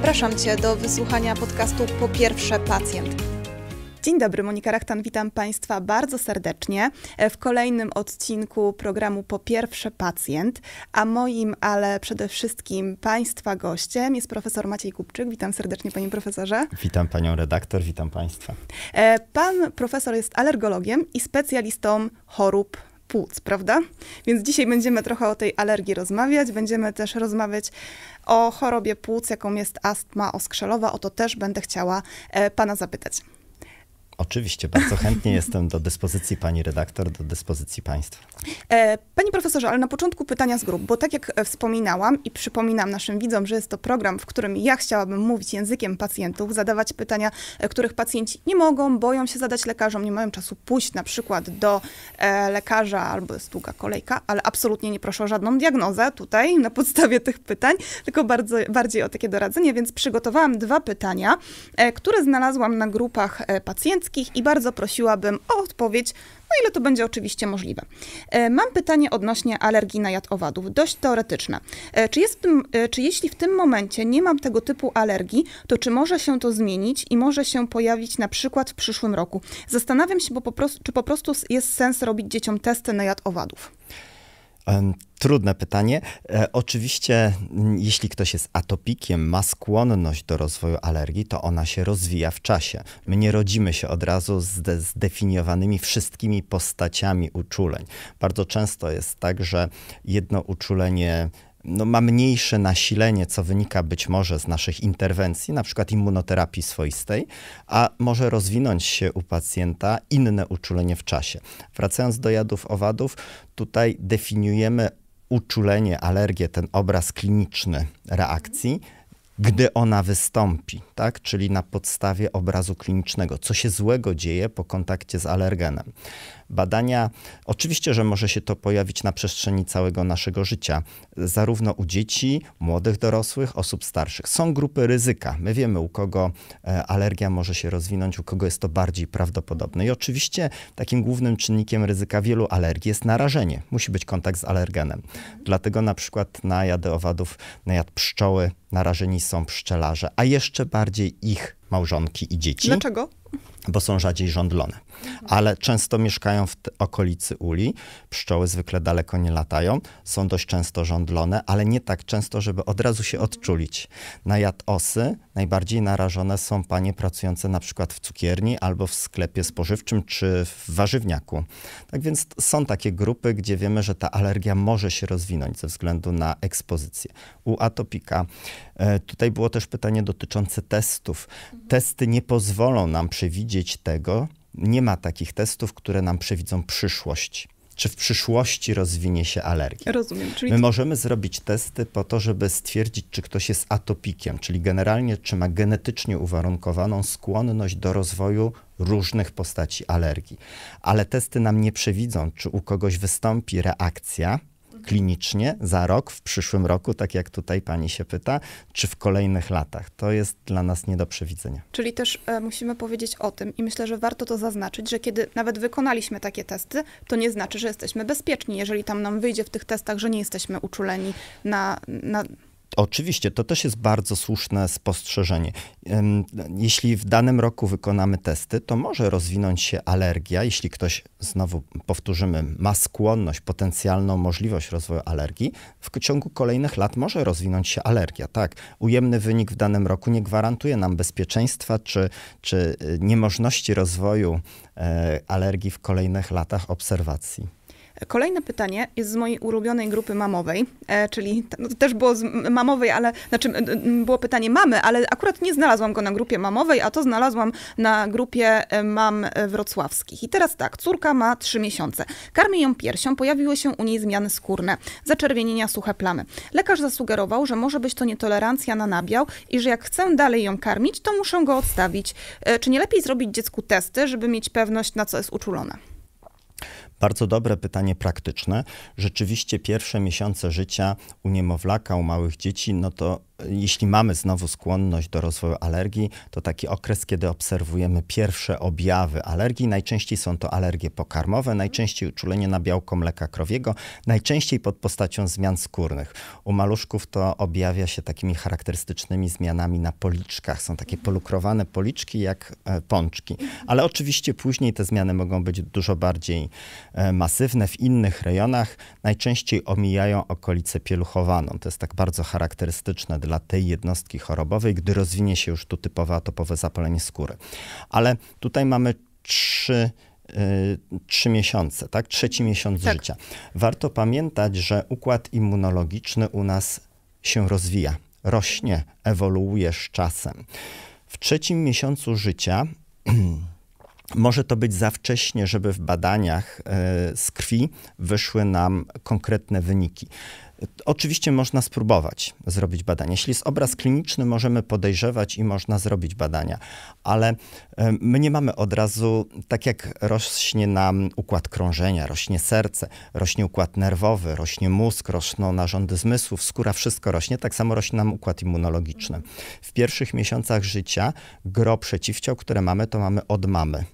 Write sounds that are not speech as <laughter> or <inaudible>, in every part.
Zapraszam Cię do wysłuchania podcastu Po pierwsze pacjent. Dzień dobry, Monika Rachtan, witam Państwa bardzo serdecznie w kolejnym odcinku programu Po pierwsze pacjent, a moim, ale przede wszystkim Państwa gościem jest profesor Maciej Kupczyk. Witam serdecznie Panie Profesorze. Witam Panią redaktor, witam Państwa. E, pan profesor jest alergologiem i specjalistą chorób płuc, prawda? Więc dzisiaj będziemy trochę o tej alergii rozmawiać, będziemy też rozmawiać o chorobie płuc, jaką jest astma oskrzelowa, o to też będę chciała e, Pana zapytać. Oczywiście, bardzo chętnie jestem do dyspozycji pani redaktor, do dyspozycji państwa. E, panie profesorze, ale na początku pytania z grup, bo tak jak e, wspominałam i przypominam naszym widzom, że jest to program, w którym ja chciałabym mówić językiem pacjentów, zadawać pytania, e, których pacjenci nie mogą, boją się zadać lekarzom, nie mają czasu pójść na przykład do lekarza albo jest długa kolejka, ale absolutnie nie proszę o żadną diagnozę tutaj na podstawie tych pytań, tylko bardzo, bardziej o takie doradzenie, więc przygotowałam dwa pytania, które znalazłam na grupach pacjentów wszystkich i bardzo prosiłabym o odpowiedź, no ile to będzie oczywiście możliwe. E, mam pytanie odnośnie alergii na jad owadów, dość teoretyczne. E, czy, jest tym, e, czy jeśli w tym momencie nie mam tego typu alergii, to czy może się to zmienić i może się pojawić na przykład w przyszłym roku? Zastanawiam się, bo po prostu, czy po prostu jest sens robić dzieciom testy na jad owadów. Trudne pytanie. E, oczywiście, jeśli ktoś jest atopikiem, ma skłonność do rozwoju alergii, to ona się rozwija w czasie. My nie rodzimy się od razu z zdefiniowanymi wszystkimi postaciami uczuleń. Bardzo często jest tak, że jedno uczulenie no, ma mniejsze nasilenie, co wynika być może z naszych interwencji, na przykład immunoterapii swoistej, a może rozwinąć się u pacjenta inne uczulenie w czasie. Wracając do jadów owadów, tutaj definiujemy uczulenie, alergię, ten obraz kliniczny reakcji gdy ona wystąpi, tak? czyli na podstawie obrazu klinicznego, co się złego dzieje po kontakcie z alergenem badania. Oczywiście, że może się to pojawić na przestrzeni całego naszego życia, zarówno u dzieci, młodych dorosłych, osób starszych. Są grupy ryzyka. My wiemy, u kogo e, alergia może się rozwinąć, u kogo jest to bardziej prawdopodobne. I oczywiście takim głównym czynnikiem ryzyka wielu alergii jest narażenie. Musi być kontakt z alergenem. Dlatego na przykład na jadę owadów, na jad pszczoły narażeni są pszczelarze, a jeszcze bardziej ich małżonki i dzieci. Dlaczego? bo są rzadziej żądlone. Ale często mieszkają w okolicy uli, pszczoły zwykle daleko nie latają, są dość często żądlone, ale nie tak często, żeby od razu się odczulić. Na jad osy najbardziej narażone są panie pracujące na przykład w cukierni albo w sklepie spożywczym czy w warzywniaku. Tak więc są takie grupy, gdzie wiemy, że ta alergia może się rozwinąć ze względu na ekspozycję. U atopika e, tutaj było też pytanie dotyczące testów. Testy nie pozwolą nam przewidzieć, przewidzieć tego. Nie ma takich testów, które nam przewidzą przyszłość. Czy w przyszłości rozwinie się alergia? Rozumiem. Czyli... My możemy zrobić testy po to, żeby stwierdzić, czy ktoś jest atopikiem, czyli generalnie, czy ma genetycznie uwarunkowaną skłonność do rozwoju różnych postaci alergii. Ale testy nam nie przewidzą, czy u kogoś wystąpi reakcja, klinicznie za rok, w przyszłym roku, tak jak tutaj pani się pyta, czy w kolejnych latach. To jest dla nas nie do przewidzenia. Czyli też e, musimy powiedzieć o tym i myślę, że warto to zaznaczyć, że kiedy nawet wykonaliśmy takie testy, to nie znaczy, że jesteśmy bezpieczni, jeżeli tam nam wyjdzie w tych testach, że nie jesteśmy uczuleni na, na Oczywiście, to też jest bardzo słuszne spostrzeżenie. Jeśli w danym roku wykonamy testy, to może rozwinąć się alergia. Jeśli ktoś, znowu powtórzymy, ma skłonność, potencjalną możliwość rozwoju alergii, w ciągu kolejnych lat może rozwinąć się alergia. Tak, ujemny wynik w danym roku nie gwarantuje nam bezpieczeństwa czy, czy y, niemożności rozwoju e, alergii w kolejnych latach obserwacji. Kolejne pytanie jest z mojej ulubionej grupy mamowej, e, czyli no, też było z mamowej, ale znaczy było pytanie mamy, ale akurat nie znalazłam go na grupie mamowej, a to znalazłam na grupie e, mam e, wrocławskich. I teraz tak, córka ma 3 miesiące. Karmi ją piersią, pojawiły się u niej zmiany skórne, zaczerwienienia, suche plamy. Lekarz zasugerował, że może być to nietolerancja na nabiał i że jak chcę dalej ją karmić, to muszę go odstawić. Czy nie lepiej zrobić dziecku testy, żeby mieć pewność, na co jest uczulone? Bardzo dobre pytanie praktyczne. Rzeczywiście pierwsze miesiące życia u niemowlaka, u małych dzieci, no to jeśli mamy znowu skłonność do rozwoju alergii, to taki okres, kiedy obserwujemy pierwsze objawy alergii, najczęściej są to alergie pokarmowe, najczęściej uczulenie na białko mleka krowiego, najczęściej pod postacią zmian skórnych. U maluszków to objawia się takimi charakterystycznymi zmianami na policzkach. Są takie polukrowane policzki jak e, pączki, ale oczywiście później te zmiany mogą być dużo bardziej E, masywne w innych rejonach najczęściej omijają okolicę pieluchowaną. To jest tak bardzo charakterystyczne dla tej jednostki chorobowej, gdy rozwinie się już tu typowe atopowe zapalenie skóry. Ale tutaj mamy trzy e, trzy miesiące, tak? Trzeci miesiąc tak. życia. Warto pamiętać, że układ immunologiczny u nas się rozwija, rośnie, ewoluuje z czasem. W trzecim miesiącu życia <clears throat> może to być za wcześnie, żeby w badaniach e, z krwi wyszły nam konkretne wyniki. Oczywiście można spróbować zrobić badania. Jeśli jest obraz kliniczny, możemy podejrzewać i można zrobić badania, ale my nie mamy od razu, tak jak rośnie nam układ krążenia, rośnie serce, rośnie układ nerwowy, rośnie mózg, rosną narządy zmysłów, skóra, wszystko rośnie, tak samo rośnie nam układ immunologiczny. W pierwszych miesiącach życia gro przeciwciał, które mamy, to mamy od mamy.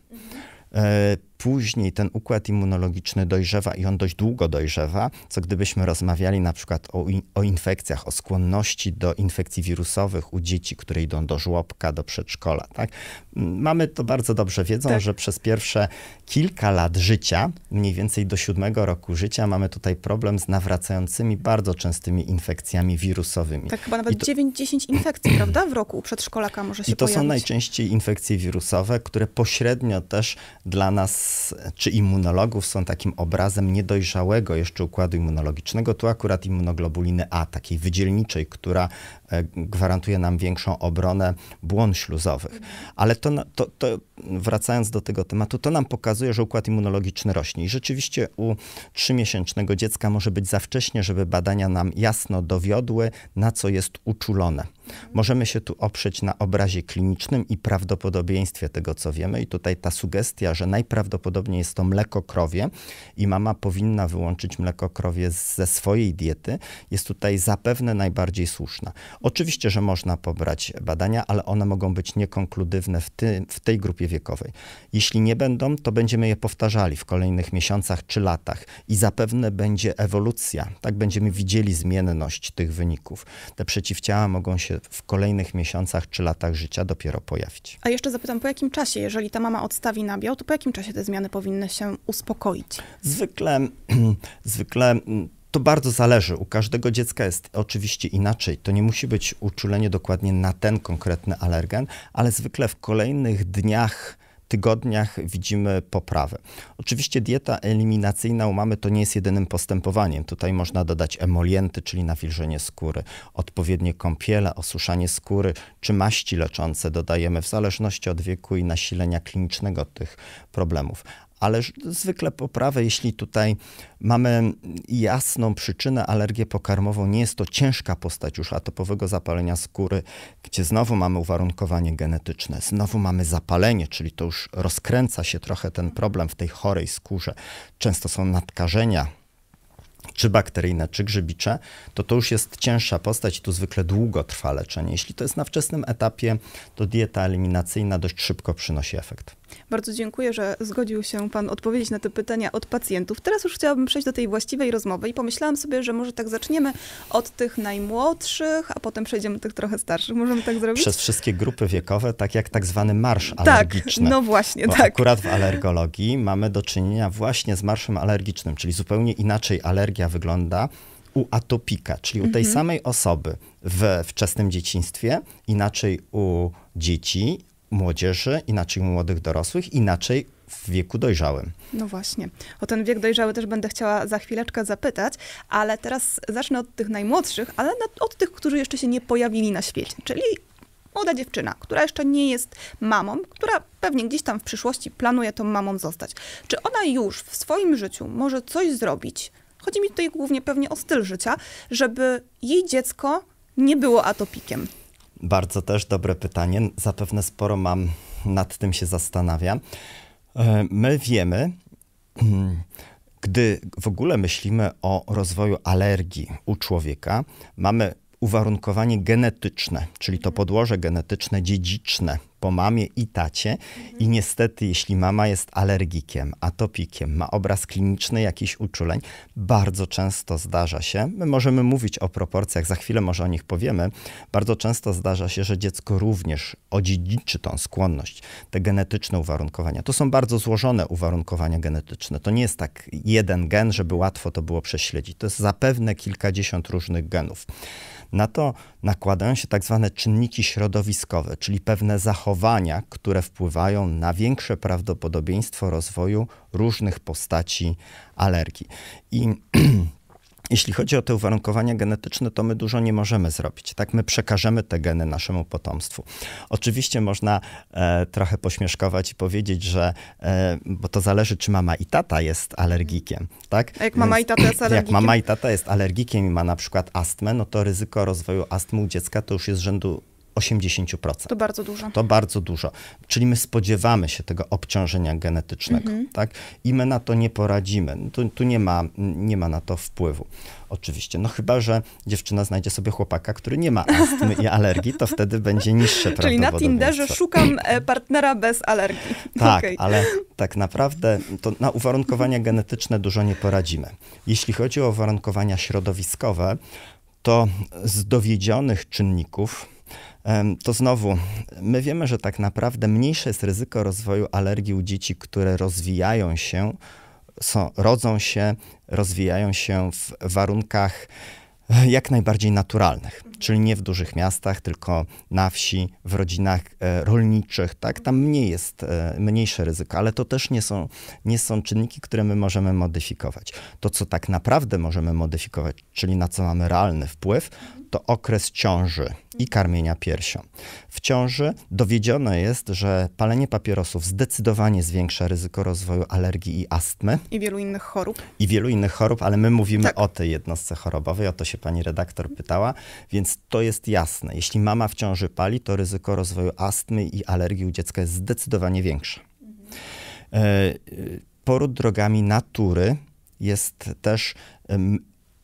E, później ten układ immunologiczny dojrzewa i on dość długo dojrzewa, co gdybyśmy rozmawiali na przykład o, o infekcjach, o skłonności do infekcji wirusowych u dzieci, które idą do żłobka, do przedszkola. Tak? Mamy to bardzo dobrze wiedzą, tak. że przez pierwsze kilka lat życia, mniej więcej do siódmego roku życia, mamy tutaj problem z nawracającymi bardzo częstymi infekcjami wirusowymi. Tak, chyba nawet to... 9-10 infekcji, <clears throat> prawda? W roku u przedszkolaka może się I to pojawić. są najczęściej infekcje wirusowe, które pośrednio też dla nas czy immunologów są takim obrazem niedojrzałego jeszcze układu immunologicznego. Tu akurat immunoglobuliny A, takiej wydzielniczej, która e, gwarantuje nam większą obronę błon śluzowych. Mhm. Ale to, to, to wracając do tego tematu, to nam pokazuje, że układ immunologiczny rośnie. I rzeczywiście u trzymiesięcznego dziecka może być za wcześnie, żeby badania nam jasno dowiodły, na co jest uczulone. Możemy się tu oprzeć na obrazie klinicznym i prawdopodobieństwie tego, co wiemy. I tutaj ta sugestia, że najprawdopodobniej jest to mleko krowie i mama powinna wyłączyć mleko krowie ze swojej diety, jest tutaj zapewne najbardziej słuszna. Oczywiście, że można pobrać badania, ale one mogą być niekonkludywne w, ty, w tej grupie wiekowej. Jeśli nie będą, to będziemy je powtarzali w kolejnych miesiącach czy latach i zapewne będzie ewolucja. Tak będziemy widzieli zmienność tych wyników. Te przeciwciała mogą się w kolejnych miesiącach czy latach życia dopiero pojawić. A jeszcze zapytam, po jakim czasie, jeżeli ta mama odstawi nabiał, to po jakim czasie te zmiany powinny się uspokoić? Zwykle, <clears throat> zwykle mm, to bardzo zależy. U każdego dziecka jest oczywiście inaczej. To nie musi być uczulenie dokładnie na ten konkretny alergen, ale zwykle w kolejnych dniach tygodniach widzimy poprawę. Oczywiście dieta eliminacyjna u mamy to nie jest jedynym postępowaniem. Tutaj można dodać emolienty, czyli nawilżenie skóry, odpowiednie kąpiele, osuszanie skóry, czy maści leczące dodajemy w zależności od wieku i nasilenia klinicznego tych problemów ale zwykle poprawę, jeśli tutaj mamy jasną przyczynę, alergię pokarmową, nie jest to ciężka postać już atopowego zapalenia skóry, gdzie znowu mamy uwarunkowanie genetyczne, znowu mamy zapalenie, czyli to już rozkręca się trochę ten problem w tej chorej skórze. Często są nadkażenia czy bakteryjne, czy grzybicze, to to już jest cięższa postać i tu zwykle długo trwa leczenie. Jeśli to jest na wczesnym etapie, to dieta eliminacyjna dość szybko przynosi efekt. Bardzo dziękuję, że zgodził się Pan odpowiedzieć na te pytania od pacjentów. Teraz już chciałabym przejść do tej właściwej rozmowy i pomyślałam sobie, że może tak zaczniemy od tych najmłodszych, a potem przejdziemy do tych trochę starszych. Możemy tak zrobić? Przez wszystkie grupy wiekowe, tak jak tak zwany marsz tak, alergiczny. Tak, no właśnie, Bo tak. Akurat w alergologii mamy do czynienia właśnie z marszem alergicznym, czyli zupełnie inaczej alergia wygląda u atopika, czyli u tej mhm. samej osoby w wczesnym dzieciństwie, inaczej u dzieci, młodzieży, inaczej u młodych dorosłych, inaczej w wieku dojrzałym. No właśnie. O ten wiek dojrzały też będę chciała za chwileczkę zapytać, ale teraz zacznę od tych najmłodszych, ale od tych, którzy jeszcze się nie pojawili na świecie, czyli młoda dziewczyna, która jeszcze nie jest mamą, która pewnie gdzieś tam w przyszłości planuje tą mamą zostać. Czy ona już w swoim życiu może coś zrobić? Chodzi mi tutaj głównie pewnie o styl życia, żeby jej dziecko nie było atopikiem. Bardzo też dobre pytanie. Zapewne sporo mam nad tym się zastanawia. E, my wiemy, gdy w ogóle myślimy o rozwoju alergii u człowieka, mamy uwarunkowanie genetyczne, czyli to podłoże genetyczne, dziedziczne po mamie i tacie. I niestety, jeśli mama jest alergikiem, atopikiem, ma obraz kliniczny jakichś uczuleń, bardzo często zdarza się, my możemy mówić o proporcjach, za chwilę może o nich powiemy, bardzo często zdarza się, że dziecko również odziedziczy tą skłonność, te genetyczne uwarunkowania. To są bardzo złożone uwarunkowania genetyczne. To nie jest tak jeden gen, żeby łatwo to było prześledzić. To jest zapewne kilkadziesiąt różnych genów. Na to nakładają się tak zwane czynniki środowiskowe, czyli pewne zachowania, które wpływają na większe prawdopodobieństwo rozwoju różnych postaci alergii. I <clears throat> jeśli chodzi o te uwarunkowania genetyczne, to my dużo nie możemy zrobić. Tak, my przekażemy te geny naszemu potomstwu. Oczywiście można e, trochę pośmieszkować i powiedzieć, że e, bo to zależy, czy mama i tata jest alergikiem. Tak? A jak mama i tata jest alergikiem? <clears throat> Jak mama i tata jest alergikiem i ma na przykład astmę, no to ryzyko rozwoju astmy u dziecka to już jest rzędu 80%. To bardzo dużo. To bardzo dużo. Czyli my spodziewamy się tego obciążenia genetycznego, mhm. tak? I my na to nie poradzimy. Tu, tu nie, ma, nie ma na to wpływu. Oczywiście. No chyba, że dziewczyna znajdzie sobie chłopaka, który nie ma astmy i alergii, to wtedy będzie niższe <laughs> Czyli na Tinderze szukam e, partnera bez alergii. <laughs> Tak, okay. ale tak naprawdę to na uwarunkowania genetyczne dużo nie poradzimy. Jeśli chodzi o uwarunkowania środowiskowe, to z dowiedzionych czynników to znowu, my wiemy, że tak naprawdę mniejsze jest ryzyko rozwoju alergii u dzieci, które rozwijają się, są, rodzą się, rozwijają się w warunkach e, jak najbardziej naturalnych, czyli nie w dużych miastach, tylko na wsi, w rodzinach e, rolniczych, tak, tam mniej jest, e, mniejsze ryzyko, ale to też nie są, nie są czynniki, które my możemy modyfikować. To, co tak naprawdę możemy modyfikować, czyli na co mamy realny wpływ, to okres ciąży i karmienia piersią. W ciąży dowiedzione jest, że palenie papierosów zdecydowanie zwiększa ryzyko rozwoju alergii i astmy. I wielu innych chorób. I wielu innych chorób, ale my mówimy tak. o tej jednostce chorobowej, o to się pani redaktor pytała, więc to jest jasne. Jeśli mama w ciąży pali, to ryzyko rozwoju astmy i alergii u dziecka jest zdecydowanie większe. E, y, poród drogami natury jest też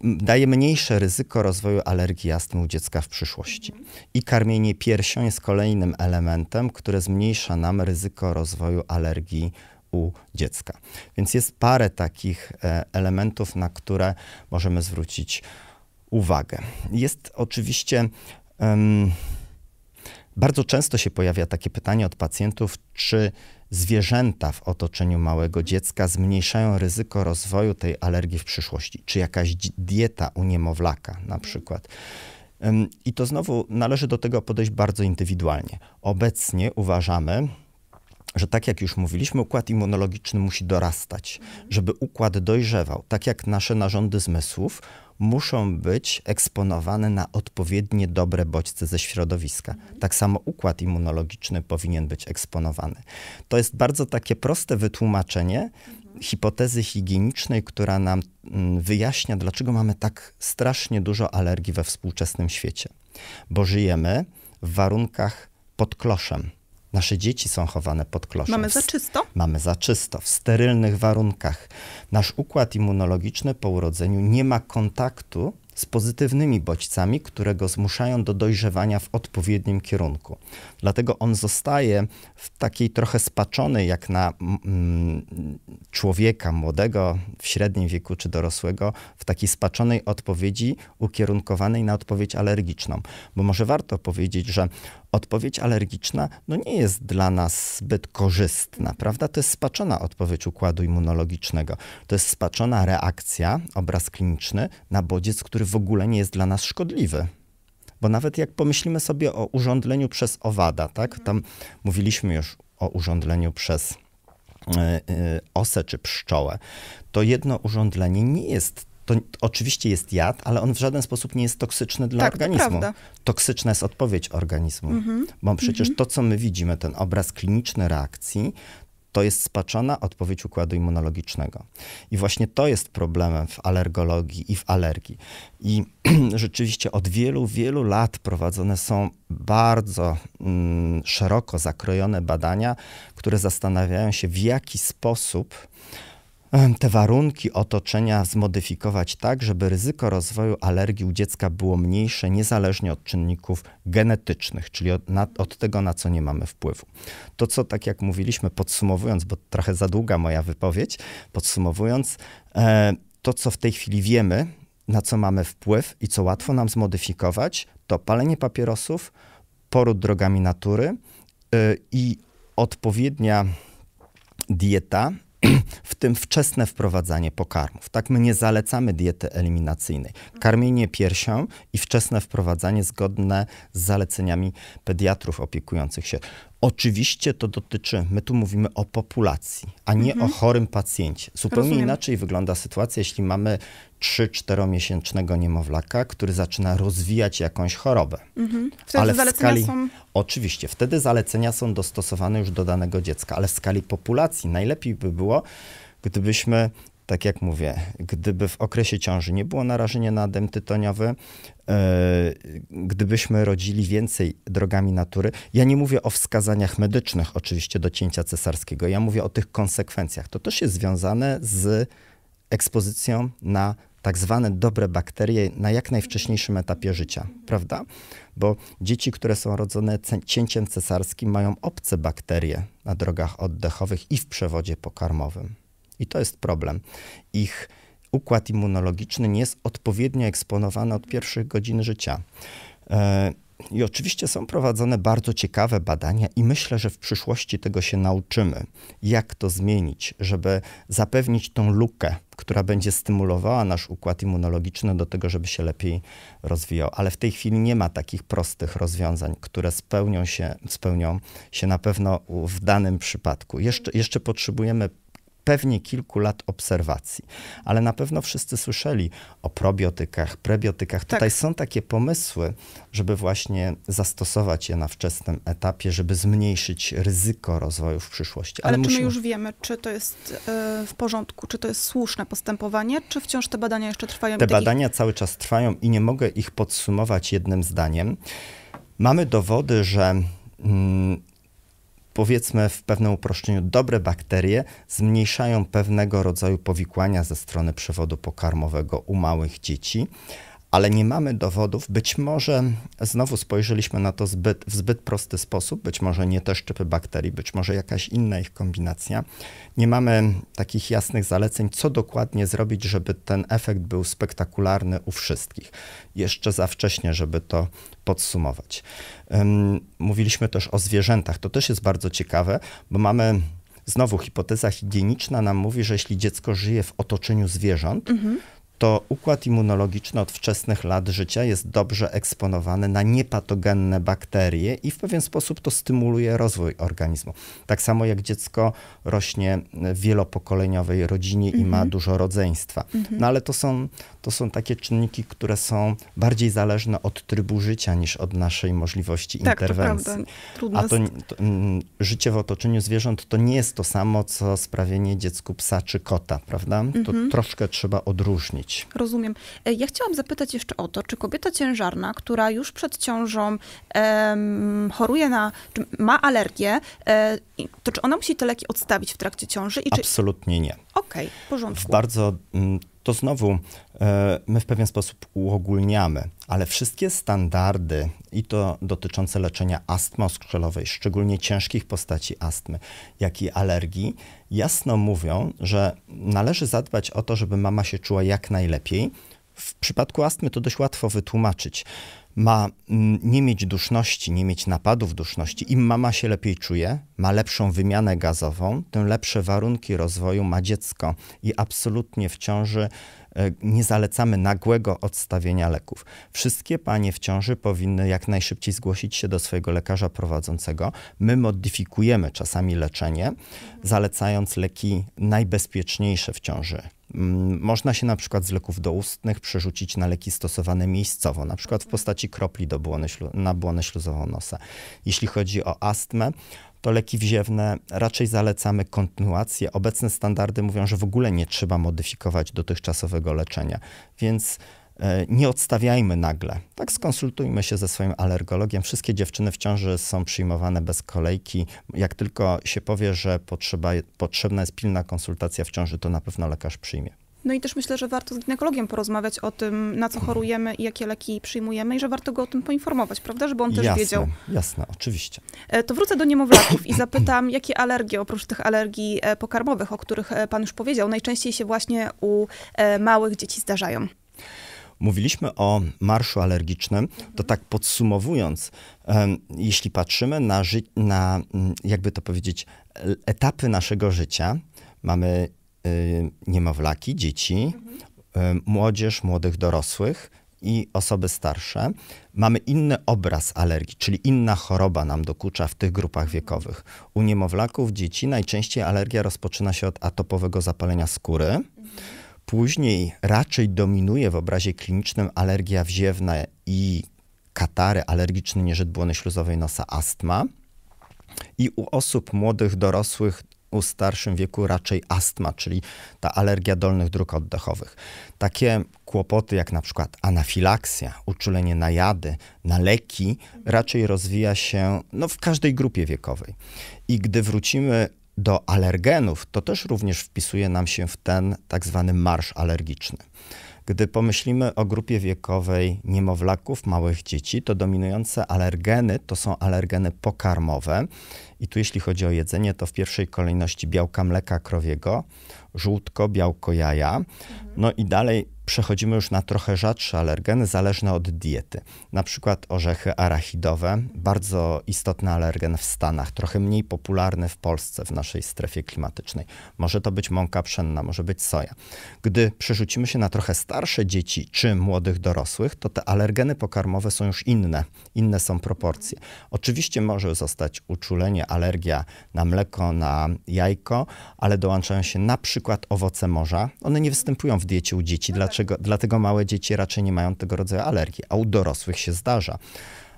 daje mniejsze ryzyko rozwoju alergii astmy u dziecka w przyszłości. I karmienie piersią jest kolejnym elementem, które zmniejsza nam ryzyko rozwoju alergii u dziecka. Więc jest parę takich e, elementów, na które możemy zwrócić uwagę. Jest oczywiście um, bardzo często się pojawia takie pytanie od pacjentów, czy zwierzęta w otoczeniu małego dziecka zmniejszają ryzyko rozwoju tej alergii w przyszłości, czy jakaś dieta u niemowlaka na przykład. I to znowu należy do tego podejść bardzo indywidualnie. Obecnie uważamy, że tak jak już mówiliśmy, układ immunologiczny musi dorastać, żeby układ dojrzewał. Tak jak nasze narządy zmysłów, muszą być eksponowane na odpowiednie dobre bodźce ze środowiska. Tak samo układ immunologiczny powinien być eksponowany. To jest bardzo takie proste wytłumaczenie hipotezy higienicznej, która nam mm, wyjaśnia, dlaczego mamy tak strasznie dużo alergii we współczesnym świecie. Bo żyjemy w warunkach pod kloszem Nasze dzieci są chowane pod kloszem. Mamy za czysto? Mamy za czysto, w sterylnych warunkach. Nasz układ immunologiczny po urodzeniu nie ma kontaktu z pozytywnymi bodźcami, które go zmuszają do dojrzewania w odpowiednim kierunku. Dlatego on zostaje w takiej trochę spaczony, jak na mm, człowieka młodego, w średnim wieku czy dorosłego, w takiej spaczonej odpowiedzi ukierunkowanej na odpowiedź alergiczną. Bo może warto powiedzieć, że odpowiedź alergiczna no nie jest dla nas zbyt korzystna, prawda? To jest spaczona odpowiedź układu immunologicznego. To jest spaczona reakcja, obraz kliniczny na bodziec, który w ogóle nie jest dla nas szkodliwy. Bo nawet jak pomyślimy sobie o urządleniu przez owada, tak? Mhm. Tam mówiliśmy już o urządleniu przez e, e, osę czy pszczołę, to jedno urządlenie nie jest to oczywiście jest jad, ale on w żaden sposób nie jest toksyczny dla tak, organizmu. To Toksyczna jest odpowiedź organizmu, mm -hmm. bo przecież mm -hmm. to, co my widzimy, ten obraz kliniczny reakcji, to jest spaczona odpowiedź układu immunologicznego. I właśnie to jest problemem w alergologii i w alergii. I <clears throat> rzeczywiście od wielu, wielu lat prowadzone są bardzo mm, szeroko zakrojone badania, które zastanawiają się, w jaki sposób te warunki otoczenia zmodyfikować tak, żeby ryzyko rozwoju alergii u dziecka było mniejsze, niezależnie od czynników genetycznych, czyli od, na, od, tego, na co nie mamy wpływu. To, co tak jak mówiliśmy, podsumowując, bo trochę za długa moja wypowiedź, podsumowując, e, to, co w tej chwili wiemy, na co mamy wpływ i co łatwo nam zmodyfikować, to palenie papierosów, poród drogami natury y, i odpowiednia dieta <clears throat> w tym wczesne wprowadzanie pokarmów. Tak, my nie zalecamy diety eliminacyjnej. Karmienie piersią i wczesne wprowadzanie zgodne z zaleceniami pediatrów opiekujących się Oczywiście to dotyczy, my tu mówimy o populacji, a nie mhm. o chorym pacjencie. Zupełnie Rozumiem. inaczej wygląda sytuacja, jeśli mamy 3-4-miesięcznego niemowlaka, który zaczyna rozwijać jakąś chorobę. Mhm. Wtedy ale zalecenia skali, są... Oczywiście, wtedy zalecenia są dostosowane już do danego dziecka, ale w skali populacji najlepiej by było, gdybyśmy tak jak mówię, gdyby w okresie ciąży nie było narażenia na adem tytoniowy, e, gdybyśmy rodzili więcej drogami natury, ja nie mówię o wskazaniach medycznych oczywiście do cięcia cesarskiego, ja mówię o tych konsekwencjach. To też jest związane z ekspozycją na tak zwane dobre bakterie na jak najwcześniejszym etapie życia, prawda? Bo dzieci, które są rodzone cięciem cesarskim, mają obce bakterie na drogach oddechowych i w przewodzie pokarmowym. I to jest problem. Ich układ immunologiczny nie jest odpowiednio eksponowany od pierwszych godzin życia. E, I oczywiście są prowadzone bardzo ciekawe badania, i myślę, że w przyszłości tego się nauczymy. Jak to zmienić, żeby zapewnić tą lukę, która będzie stymulowała nasz układ immunologiczny do tego, żeby się lepiej rozwijał. Ale w tej chwili nie ma takich prostych rozwiązań, które spełnią się, spełnią się na pewno w danym przypadku. Jeszcze, jeszcze potrzebujemy pewnie kilku lat obserwacji, ale na pewno wszyscy słyszeli o probiotykach, prebiotykach. Tak. Tutaj są takie pomysły, żeby właśnie zastosować je na wczesnym etapie, żeby zmniejszyć ryzyko rozwoju w przyszłości. Ale, ale czy musimy... my już wiemy, czy to jest yy, w porządku, czy to jest słuszne postępowanie, czy wciąż te badania jeszcze trwają? Te tak badania ich... cały czas trwają i nie mogę ich podsumować jednym zdaniem. Mamy dowody, że mm, powiedzmy w pewnym uproszczeniu, dobre bakterie zmniejszają pewnego rodzaju powikłania ze strony przewodu pokarmowego u małych dzieci ale nie mamy dowodów. Być może znowu spojrzeliśmy na to zbyt, w zbyt prosty sposób, być może nie te szczepy bakterii, być może jakaś inna ich kombinacja. Nie mamy takich jasnych zaleceń, co dokładnie zrobić, żeby ten efekt był spektakularny u wszystkich. Jeszcze za wcześnie, żeby to podsumować. Mówiliśmy też o zwierzętach. To też jest bardzo ciekawe, bo mamy Znowu hipoteza higieniczna nam mówi, że jeśli dziecko żyje w otoczeniu zwierząt, mhm to układ immunologiczny od wczesnych lat życia jest dobrze eksponowany na niepatogenne bakterie i w pewien sposób to stymuluje rozwój organizmu. Tak samo jak dziecko rośnie w wielopokoleniowej rodzinie mm -hmm. i ma mhm. dużo rodzeństwa. Mm -hmm. No ale to są, to są takie czynniki, które są bardziej zależne od trybu życia niż od naszej możliwości tak, interwencji. To A to, to życie w otoczeniu zwierząt to nie jest to samo, co sprawienie dziecku psa czy kota, prawda? Mm -hmm. To mhm. troszkę trzeba odróżnić. Rozumiem. E, ja chciałam zapytać jeszcze o to, czy kobieta ciężarna, która już przed ciążą em, choruje na, czy ma alergię, e, to czy ona musi te leki odstawić w trakcie ciąży? I czy... Absolutnie nie. Okej, okay, porządku. W bardzo mm, to znowu e, my w pewien sposób uogólniamy, ale wszystkie standardy i to dotyczące leczenia astmy oskrzelowej, szczególnie ciężkich postaci astmy, jak i alergii, jasno mówią, że należy zadbać o to, żeby mama się czuła jak najlepiej. W przypadku astmy to dość łatwo wytłumaczyć ma mm, nie mieć duszności, nie mieć napadów duszności, im mama się lepiej czuje, ma lepszą wymianę gazową, tym lepsze warunki rozwoju ma dziecko i absolutnie w ciąży e, nie zalecamy nagłego odstawienia leków. Wszystkie panie w ciąży powinny jak najszybciej zgłosić się do swojego lekarza prowadzącego. My modyfikujemy czasami leczenie, zalecając leki najbezpieczniejsze w ciąży, Mm, można się na przykład z leków doustnych przerzucić na leki stosowane miejscowo, na przykład w postaci kropli do błony, na błonę śluzową nosa. Jeśli chodzi o astmę, to leki wziewne raczej zalecamy kontynuację. Obecne standardy mówią, że w ogóle nie trzeba modyfikować dotychczasowego leczenia, więc E, nie odstawiajmy nagle. Tak skonsultujmy się ze swoim alergologiem. Wszystkie dziewczyny w ciąży są przyjmowane bez kolejki. Jak tylko się powie, że potrzeba, potrzebna jest pilna konsultacja w ciąży, to na pewno lekarz przyjmie. No i też myślę, że warto z ginekologiem porozmawiać o tym, na co chorujemy i jakie leki przyjmujemy i że warto go o tym poinformować, prawda? Żeby on też jasne, wiedział. Jasne, oczywiście. E, to wrócę do niemowlaków i zapytam, <clears throat> jakie alergie, oprócz tych alergii e, pokarmowych, o których pan już powiedział, najczęściej się właśnie u małych dzieci zdarzają? Mówiliśmy o marszu alergicznym, to tak podsumowując, jeśli patrzymy na, na mm, jakby to powiedzieć, etapy naszego życia, mamy y, niemowlaki, dzieci, młodzież, młodych dorosłych i osoby starsze, mamy inny obraz alergii, czyli inna choroba nam dokucza w tych grupach wiekowych. U niemowlaków, dzieci najczęściej alergia rozpoczyna się od atopowego zapalenia skóry. Później raczej dominuje w obrazie klinicznym alergia wziewna i katary alergiczne nierzetbłony śluzowej nosa astma. I u osób młodych, dorosłych u starszym wieku raczej astma, czyli ta alergia dolnych dróg oddechowych. Takie kłopoty jak na przykład anafilakcja, uczulenie na jady, na leki raczej rozwija się no, w każdej grupie wiekowej. I gdy wrócimy do alergenów, to też również wpisuje nam się w ten tak zwany marsz alergiczny. Gdy pomyślimy o grupie wiekowej niemowlaków, małych dzieci, to dominujące alergeny to są alergeny pokarmowe, i tu jeśli chodzi o jedzenie, to w pierwszej kolejności białka mleka krowiego, żółtko, białko jaja. No i dalej przechodzimy już na trochę rzadsze alergeny, zależne od diety. Na przykład orzechy arachidowe, bardzo istotny alergen w Stanach, trochę mniej popularny w Polsce, w naszej strefie klimatycznej. Może to być mąka pszenna, może być soja. Gdy przerzucimy się na trochę starsze dzieci czy młodych dorosłych, to te alergeny pokarmowe są już inne, inne są proporcje. Oczywiście może zostać uczulenie alergia na mleko, na jajko, ale dołączają się na przykład owoce morza. One nie występują w diecie u dzieci, no dlaczego, tak. dlatego małe dzieci raczej nie mają tego rodzaju alergii, a u dorosłych się zdarza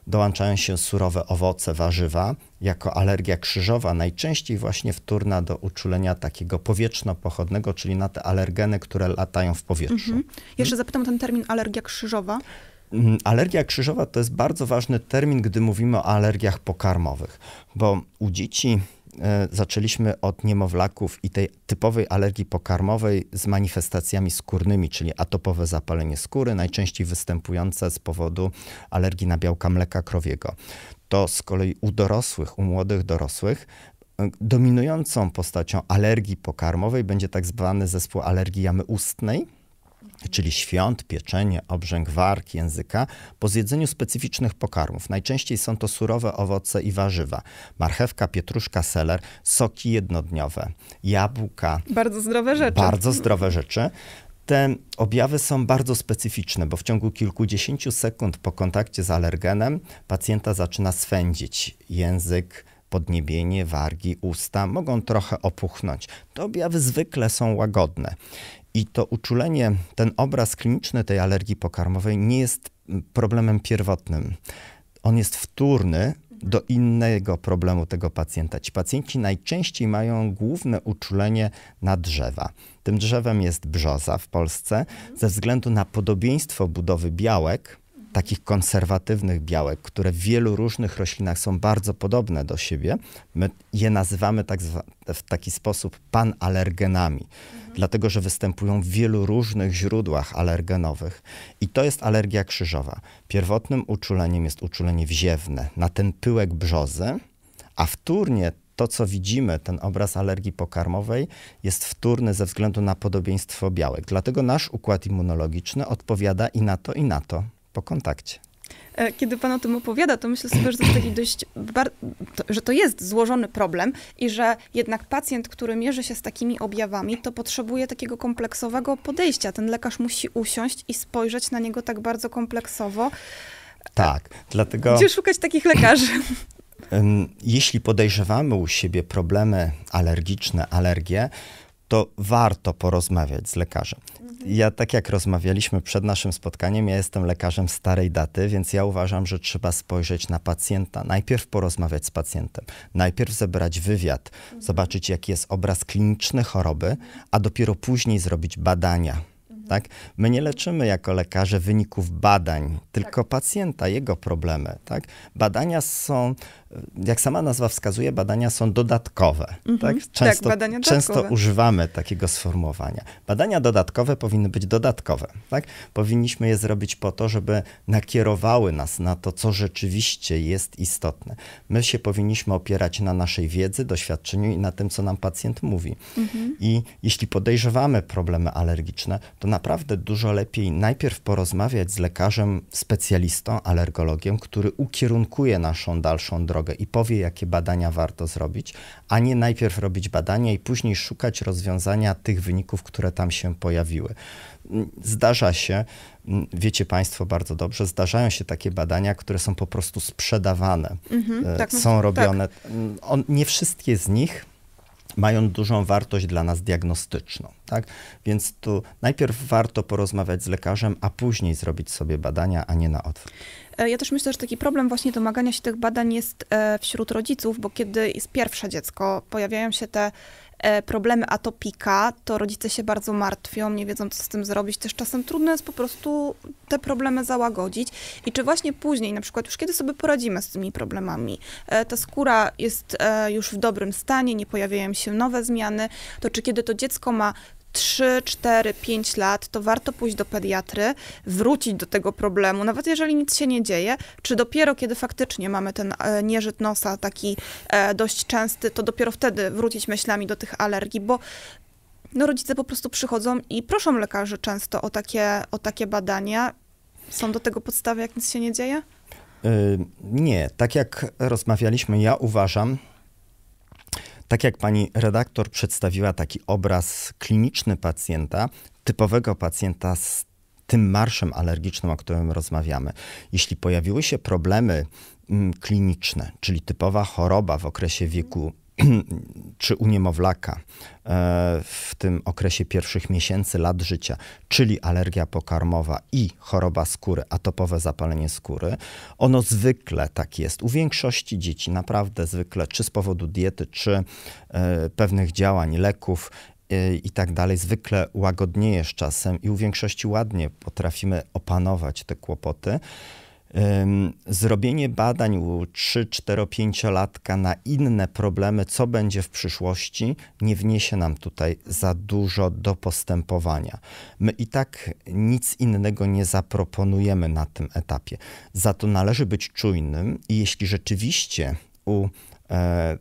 dołączają się surowe owoce, warzywa, jako alergia krzyżowa, najczęściej właśnie wtórna do uczulenia takiego powietrzno-pochodnego, czyli na te alergeny, które latają w powietrzu. Mhm. Jeszcze zapytam o ten termin alergia krzyżowa. Mhm, alergia krzyżowa to jest bardzo ważny termin, gdy mówimy o alergiach pokarmowych, bo u dzieci e, zaczęliśmy od niemowlaków i tej typowej alergii pokarmowej z manifestacjami skórnymi, czyli atopowe zapalenie skóry, najczęściej występujące z powodu alergii na białka mleka krowiego. To z kolei u dorosłych, u młodych dorosłych e, dominującą postacią alergii pokarmowej będzie tak zwany zespół alergii jamy ustnej, czyli świąt, pieczenie, obrzęk warg, języka, po zjedzeniu specyficznych pokarmów. Najczęściej są to surowe owoce i warzywa. Marchewka, pietruszka, seler, soki jednodniowe, jabłka. Bardzo zdrowe rzeczy. Bardzo zdrowe rzeczy. Te objawy są bardzo specyficzne, bo w ciągu kilkudziesięciu sekund po kontakcie z alergenem pacjenta zaczyna swędzić język, podniebienie, wargi, usta mogą trochę opuchnąć. Te objawy zwykle są łagodne i to uczulenie, ten obraz kliniczny tej alergii pokarmowej nie jest mm, problemem pierwotnym. On jest wtórny do innego problemu tego pacjenta. Ci pacjenci najczęściej mają główne uczulenie na drzewa. Tym drzewem jest brzoza w Polsce ze względu na podobieństwo budowy białek takich konserwatywnych białek, które w wielu różnych roślinach są bardzo podobne do siebie, my je nazywamy tak w taki sposób panalergenami dlatego że występują w wielu różnych źródłach alergenowych. I to jest alergia krzyżowa. Pierwotnym uczuleniem jest uczulenie wziewne na ten pyłek brzozy, a wtórnie to, co widzimy, ten obraz alergii pokarmowej, jest wtórny ze względu na podobieństwo białek. Dlatego nasz układ immunologiczny odpowiada i na to, i na to po kontakcie. E, kiedy pan o tym opowiada, to myślę sobie, że to jest taki dość, że to jest złożony problem i że jednak pacjent, który mierzy się z takimi objawami, to potrzebuje takiego kompleksowego podejścia. Ten lekarz musi usiąść i spojrzeć na niego tak bardzo kompleksowo. Tak, dlatego. Gdzie szukać takich lekarzy? <laughs> Jeśli podejrzewamy u siebie problemy alergiczne, alergie, to warto porozmawiać z lekarzem. Mhm. Ja tak jak rozmawialiśmy przed naszym spotkaniem, ja jestem lekarzem starej daty, więc ja uważam, że trzeba spojrzeć na pacjenta, najpierw porozmawiać z pacjentem, najpierw zebrać wywiad, mhm. zobaczyć jaki jest obraz kliniczny choroby, a dopiero później zrobić badania tak? My nie leczymy jako lekarze wyników badań, tylko tak. pacjenta, jego problemy. Tak? Badania są, jak sama nazwa wskazuje, badania są dodatkowe. Mhm. Tak? tak? Często, tak, badania często dodatkowe. używamy takiego sformułowania. Badania dodatkowe powinny być dodatkowe. Tak? Powinniśmy je zrobić po to, żeby nakierowały nas na to, co rzeczywiście jest istotne. My się powinniśmy opierać na naszej wiedzy, doświadczeniu i na tym, co nam pacjent mówi. Mhm. I jeśli podejrzewamy problemy alergiczne, to naprawdę dużo lepiej najpierw porozmawiać z lekarzem, specjalistą, alergologiem, który ukierunkuje naszą dalszą drogę i powie, jakie badania warto zrobić, a nie najpierw robić badania i później szukać rozwiązania tych wyników, które tam się pojawiły. Mm, zdarza się, mm, wiecie Państwo bardzo dobrze, zdarzają się takie badania, które są po prostu sprzedawane, mhm, e, tak, no, są tak. robione. Tak. On, nie wszystkie z nich mają dużą wartość dla nas diagnostyczną. Tak? Więc tu najpierw warto porozmawiać z lekarzem, a później zrobić sobie badania, a nie na odwrót. E, ja też myślę, że taki problem właśnie domagania się tych badań jest e, wśród rodziców, bo kiedy jest pierwsze dziecko, pojawiają się te e, problemy atopika, to rodzice się bardzo martwią, nie wiedzą, co z tym zrobić. Też czasem trudno jest po prostu te problemy załagodzić. I czy właśnie później, na przykład już kiedy sobie poradzimy z tymi problemami, ta skóra jest już w dobrym stanie, nie pojawiają się nowe zmiany, to czy kiedy to dziecko ma 3, 4, 5 lat, to warto pójść do pediatry, wrócić do tego problemu, nawet jeżeli nic się nie dzieje, czy dopiero kiedy faktycznie mamy ten e, nieżyt nosa taki e, dość częsty, to dopiero wtedy wrócić myślami do tych alergii, bo no, rodzice po prostu przychodzą i proszą lekarzy często o takie, o takie badania. Są do tego podstawy, jak nic się nie dzieje? E, nie, tak jak rozmawialiśmy, ja uważam, tak jak pani redaktor przedstawiła taki obraz kliniczny pacjenta, typowego pacjenta z tym marszem alergicznym, o którym rozmawiamy. Jeśli pojawiły się problemy mm, kliniczne, czyli typowa choroba w okresie wieku <clears throat> czy u niemowlaka e, w tym okresie pierwszych miesięcy lat życia, czyli alergia pokarmowa i choroba skóry, atopowe zapalenie skóry, ono zwykle tak jest. U większości dzieci naprawdę zwykle, czy z powodu diety, czy e, pewnych działań, leków e, i tak dalej, zwykle łagodnieje z czasem i u większości ładnie potrafimy opanować te kłopoty. Zrobienie badań u 3, 4, 5 latka na inne problemy, co będzie w przyszłości, nie wniesie nam tutaj za dużo do postępowania. My i tak nic innego nie zaproponujemy na tym etapie. Za to należy być czujnym i jeśli rzeczywiście u e,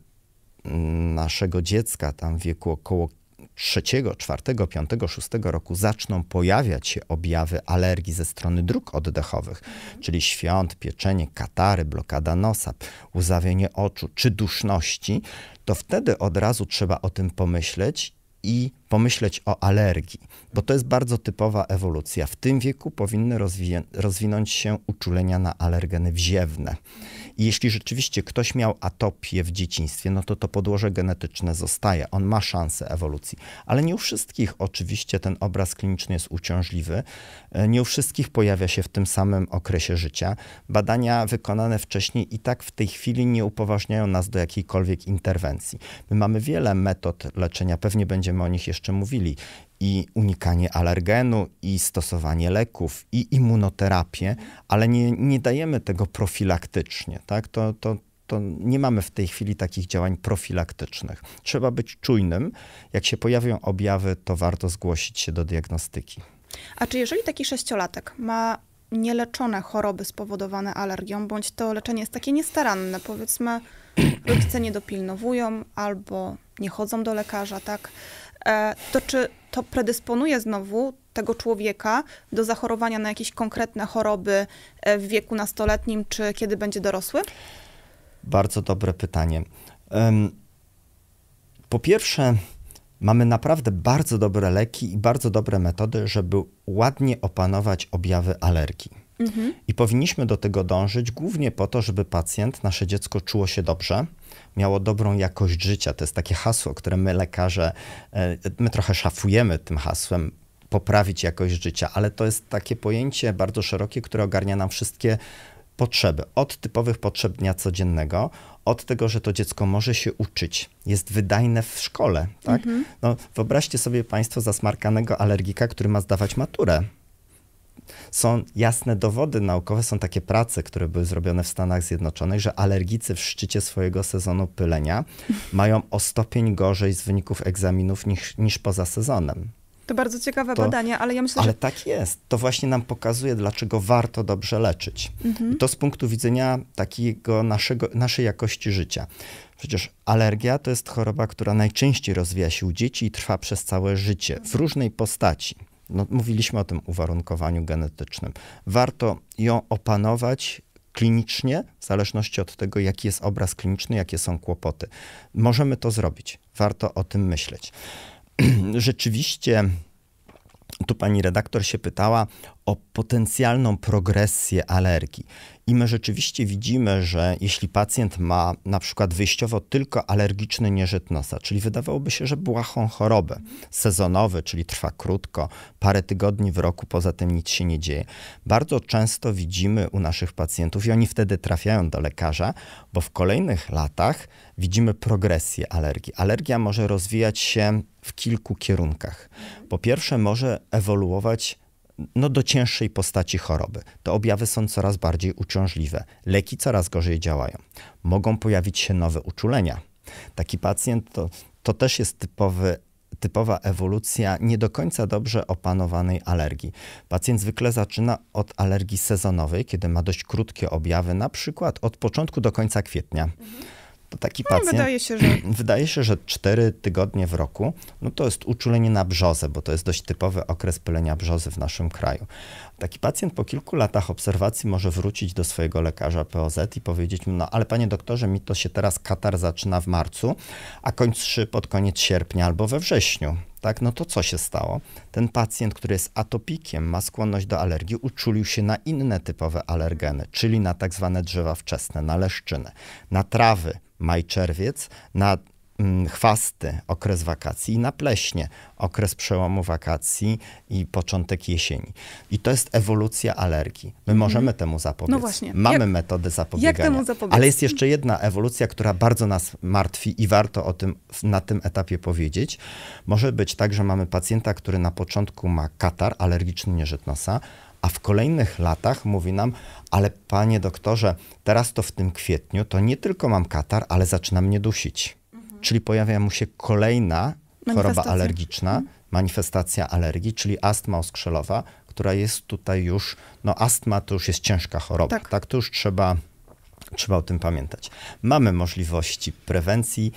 naszego dziecka, tam w wieku około trzeciego, czwartego, piątego, szóstego roku zaczną pojawiać się objawy alergii ze strony dróg oddechowych, czyli świąt, pieczenie, katary, blokada nosa, uzawienie oczu czy duszności, to wtedy od razu trzeba o tym pomyśleć i pomyśleć o alergii, bo to jest bardzo typowa ewolucja. W tym wieku powinny rozwinąć się uczulenia na alergeny wziewne. Jeśli rzeczywiście ktoś miał atopię w dzieciństwie, no to to podłoże genetyczne zostaje. On ma szansę ewolucji. Ale nie u wszystkich oczywiście ten obraz kliniczny jest uciążliwy. E, nie u wszystkich pojawia się w tym samym okresie życia. Badania wykonane wcześniej i tak w tej chwili nie upoważniają nas do jakiejkolwiek interwencji. My mamy wiele metod leczenia, pewnie będziemy o nich jeszcze mówili i unikanie alergenu, i stosowanie leków, i immunoterapię, ale nie, nie dajemy tego profilaktycznie. Tak? To, to, to nie mamy w tej chwili takich działań profilaktycznych. Trzeba być czujnym. Jak się pojawią objawy, to warto zgłosić się do diagnostyki. A czy jeżeli taki sześciolatek ma nieleczone choroby spowodowane alergią, bądź to leczenie jest takie niestaranne, powiedzmy rodzice nie dopilnowują albo nie chodzą do lekarza, tak? E, to czy to predysponuje znowu tego człowieka do zachorowania na jakieś konkretne choroby e, w wieku nastoletnim, czy kiedy będzie dorosły? Bardzo dobre pytanie. Po pierwsze, mamy naprawdę bardzo dobre leki i bardzo dobre metody, żeby ładnie opanować objawy alergii. Mhm. I powinniśmy do tego dążyć głównie po to, żeby pacjent, nasze dziecko czuło się dobrze, miało dobrą jakość życia. To jest takie hasło, które my lekarze, e, my trochę szafujemy tym hasłem, poprawić jakość życia, ale to jest takie pojęcie bardzo szerokie, które ogarnia nam wszystkie potrzeby. Od typowych potrzeb dnia codziennego, od tego, że to dziecko może się uczyć, jest wydajne w szkole. Tak? Mhm. No, wyobraźcie sobie Państwo zasmarkanego alergika, który ma zdawać maturę. Są jasne dowody naukowe, są takie prace, które były zrobione w Stanach Zjednoczonych, że alergicy w szczycie swojego sezonu pylenia <laughs> mają o stopień gorzej z wyników egzaminów niż, niż poza sezonem. To bardzo ciekawe to, badanie, ale ja myślę, ale że... tak jest. To właśnie nam pokazuje, dlaczego warto dobrze leczyć. Mhm. to z punktu widzenia takiego naszego, naszej jakości życia. Przecież alergia to jest choroba, która najczęściej rozwija się u dzieci i trwa przez całe życie w różnej postaci no, mówiliśmy o tym uwarunkowaniu genetycznym. Warto ją opanować klinicznie, w zależności od tego, jaki jest obraz kliniczny, jakie są kłopoty. Możemy to zrobić. Warto o tym myśleć. <clears throat> Rzeczywiście, tu pani redaktor się pytała o potencjalną progresję alergii. I my rzeczywiście widzimy, że jeśli pacjent ma na przykład wyjściowo tylko alergiczny nieżyt nosa, czyli wydawałoby się, że błahą chorobę, sezonowy, czyli trwa krótko, parę tygodni w roku, poza tym nic się nie dzieje. Bardzo często widzimy u naszych pacjentów i oni wtedy trafiają do lekarza, bo w kolejnych latach widzimy progresję alergii. Alergia może rozwijać się w kilku kierunkach. Po pierwsze, może ewoluować no, do cięższej postaci choroby. Te objawy są coraz bardziej uciążliwe, leki coraz gorzej działają, mogą pojawić się nowe uczulenia. Taki pacjent to, to też jest typowy typowa ewolucja nie do końca dobrze opanowanej alergii. Pacjent zwykle zaczyna od alergii sezonowej, kiedy ma dość krótkie objawy, na przykład od początku do końca kwietnia. Mhm to taki no pacjent... wydaje, się, że... <clears throat> wydaje się, że 4 tygodnie w roku, no to jest uczulenie na brzozę, bo to jest dość typowy okres pylenia brzozy w naszym kraju. Taki pacjent po kilku latach obserwacji może wrócić do swojego lekarza POZ i powiedzieć mu, no ale panie doktorze, mi to się teraz katar zaczyna w marcu, a kończy pod koniec sierpnia albo we wrześniu tak, no to co się stało? Ten pacjent, który jest atopikiem, ma skłonność do alergii, uczulił się na inne typowe alergeny, czyli na tak zwane drzewa wczesne, na leszczynę, na trawy, maj, czerwiec, na mm, chwasty, okres wakacji i na pleśnie, okres przełomu wakacji i początek jesieni. I to jest ewolucja alergii. My mm możemy temu zapobiec. No właśnie. Mamy jak, metody zapobiegania. Ale jest jeszcze jedna ewolucja, która bardzo nas martwi i warto o tym na tym etapie powiedzieć. Może być tak, że mamy pacjenta, który na początku ma katar alergiczny nieżyt nosa, a w kolejnych latach mówi nam, ale panie doktorze, teraz to w tym kwietniu, to nie tylko mam katar, ale zaczyna mnie dusić. Mhm. Czyli pojawia mu się kolejna choroba alergiczna, mhm. manifestacja alergii, czyli astma oskrzelowa, która jest tutaj już, no astma to już jest ciężka choroba, tak, tak to już trzeba Trzeba o tym pamiętać. Mamy możliwości prewencji,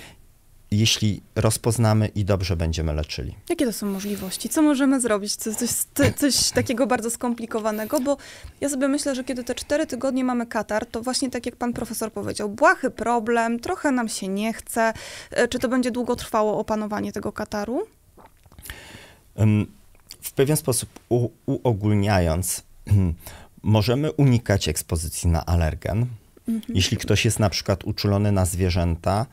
jeśli rozpoznamy i dobrze będziemy leczyli. Jakie to są możliwości? Co możemy zrobić? Co, coś, coś, takiego bardzo skomplikowanego, bo ja sobie myślę, że kiedy te cztery tygodnie mamy katar, to właśnie tak jak pan profesor powiedział, błahy problem, trochę nam się nie chce. E, czy to będzie długo trwało opanowanie tego kataru? W pewien sposób uogólniając, hmm, możemy unikać ekspozycji na alergen. Mhm. Jeśli ktoś jest na przykład uczulony na zwierzęta,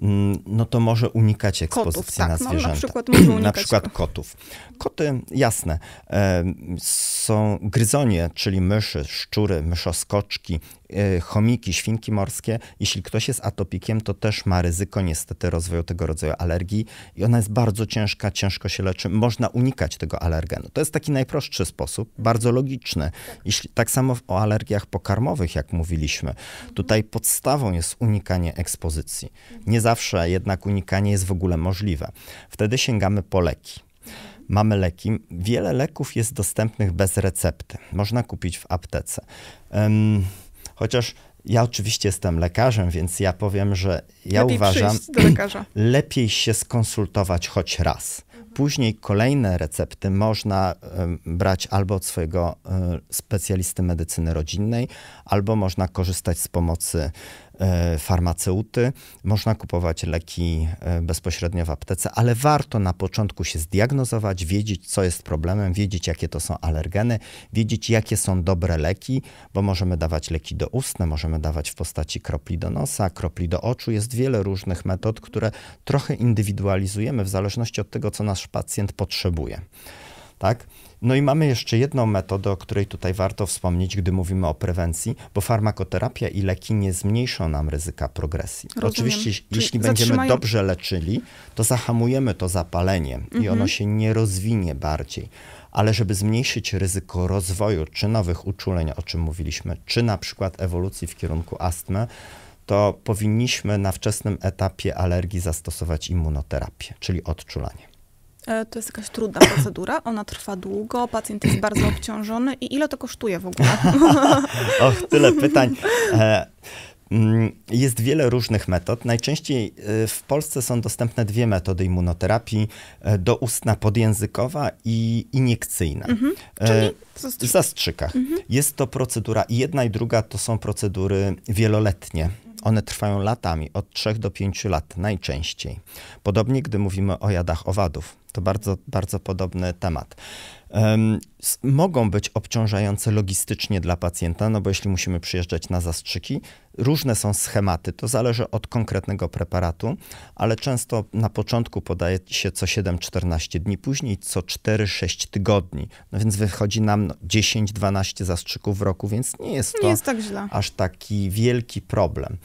Mm, no to może unikać ekspozycji kotów, tak. na zwierzęta. No, na przykład, może <clears throat> unikać na przykład kotów. Koty, jasne, e, są gryzonie, czyli myszy, szczury, myszoskoczki, E, chomiki, świnki morskie, jeśli ktoś jest atopikiem, to też ma ryzyko niestety rozwoju tego rodzaju alergii i ona jest bardzo ciężka, ciężko się leczy. Można unikać tego alergenu. To jest taki najprostszy sposób, bardzo logiczny. Jeśli, tak samo o alergiach pokarmowych, jak mówiliśmy. Tutaj podstawą jest unikanie ekspozycji. Nie zawsze jednak unikanie jest w ogóle możliwe. Wtedy sięgamy po leki mamy leki. Wiele leków jest dostępnych bez recepty. Można kupić w aptece. Um, Chociaż ja oczywiście jestem lekarzem, więc ja powiem, że ja lepiej uważam, <clears throat> lepiej się skonsultować choć raz. Mhm. Później kolejne recepty można brać albo od swojego e, specjalisty medycyny rodzinnej, albo można korzystać z pomocy E, farmaceuty. Można kupować leki e, bezpośrednio w aptece, ale warto na początku się zdiagnozować, wiedzieć, co jest problemem, wiedzieć, jakie to są alergeny, wiedzieć, jakie są dobre leki, bo możemy dawać leki do ustne, możemy dawać w postaci kropli do nosa, kropli do oczu. Jest wiele różnych metod, które trochę indywidualizujemy w zależności od tego, co nasz pacjent potrzebuje. Tak? No i mamy jeszcze jedną metodę, o której tutaj warto wspomnieć, gdy mówimy o prewencji, bo farmakoterapia i leki nie zmniejszą nam ryzyka progresji. Rozumiem. Oczywiście, Czyli jeśli zatrzymają... będziemy dobrze leczyli, to zahamujemy to zapalenie mhm. i ono mhm. się nie rozwinie bardziej. Ale żeby zmniejszyć ryzyko rozwoju czy nowych uczuleń, o czym mówiliśmy, czy na przykład ewolucji w kierunku astmy, to powinniśmy na wczesnym etapie alergii zastosować immunoterapię, czyli odczulanie. E, to jest jakaś trudna procedura, ona trwa długo, pacjent jest bardzo obciążony i ile to kosztuje w ogóle? <laughs> Och, tyle pytań. E, mm, jest wiele różnych metod. Najczęściej e, w Polsce są dostępne dwie metody immunoterapii: doustna podjęzykowa i iniekcyjna. Mhm, czyli w zastrzykach. Mhm. Jest to procedura, jedna i druga to są procedury wieloletnie. One trwają latami, od 3 do 5 lat najczęściej. Podobnie, gdy mówimy o jadach owadów, to bardzo, bardzo podobny temat mogą być obciążające logistycznie dla pacjenta, no bo jeśli musimy przyjeżdżać na zastrzyki, różne są schematy, to zależy od konkretnego preparatu, ale często na początku podaje się co 7-14 dni, później co 4-6 tygodni, no więc wychodzi nam 10-12 no, zastrzyków w roku, więc nie jest to nie jest tak aż taki wielki problem.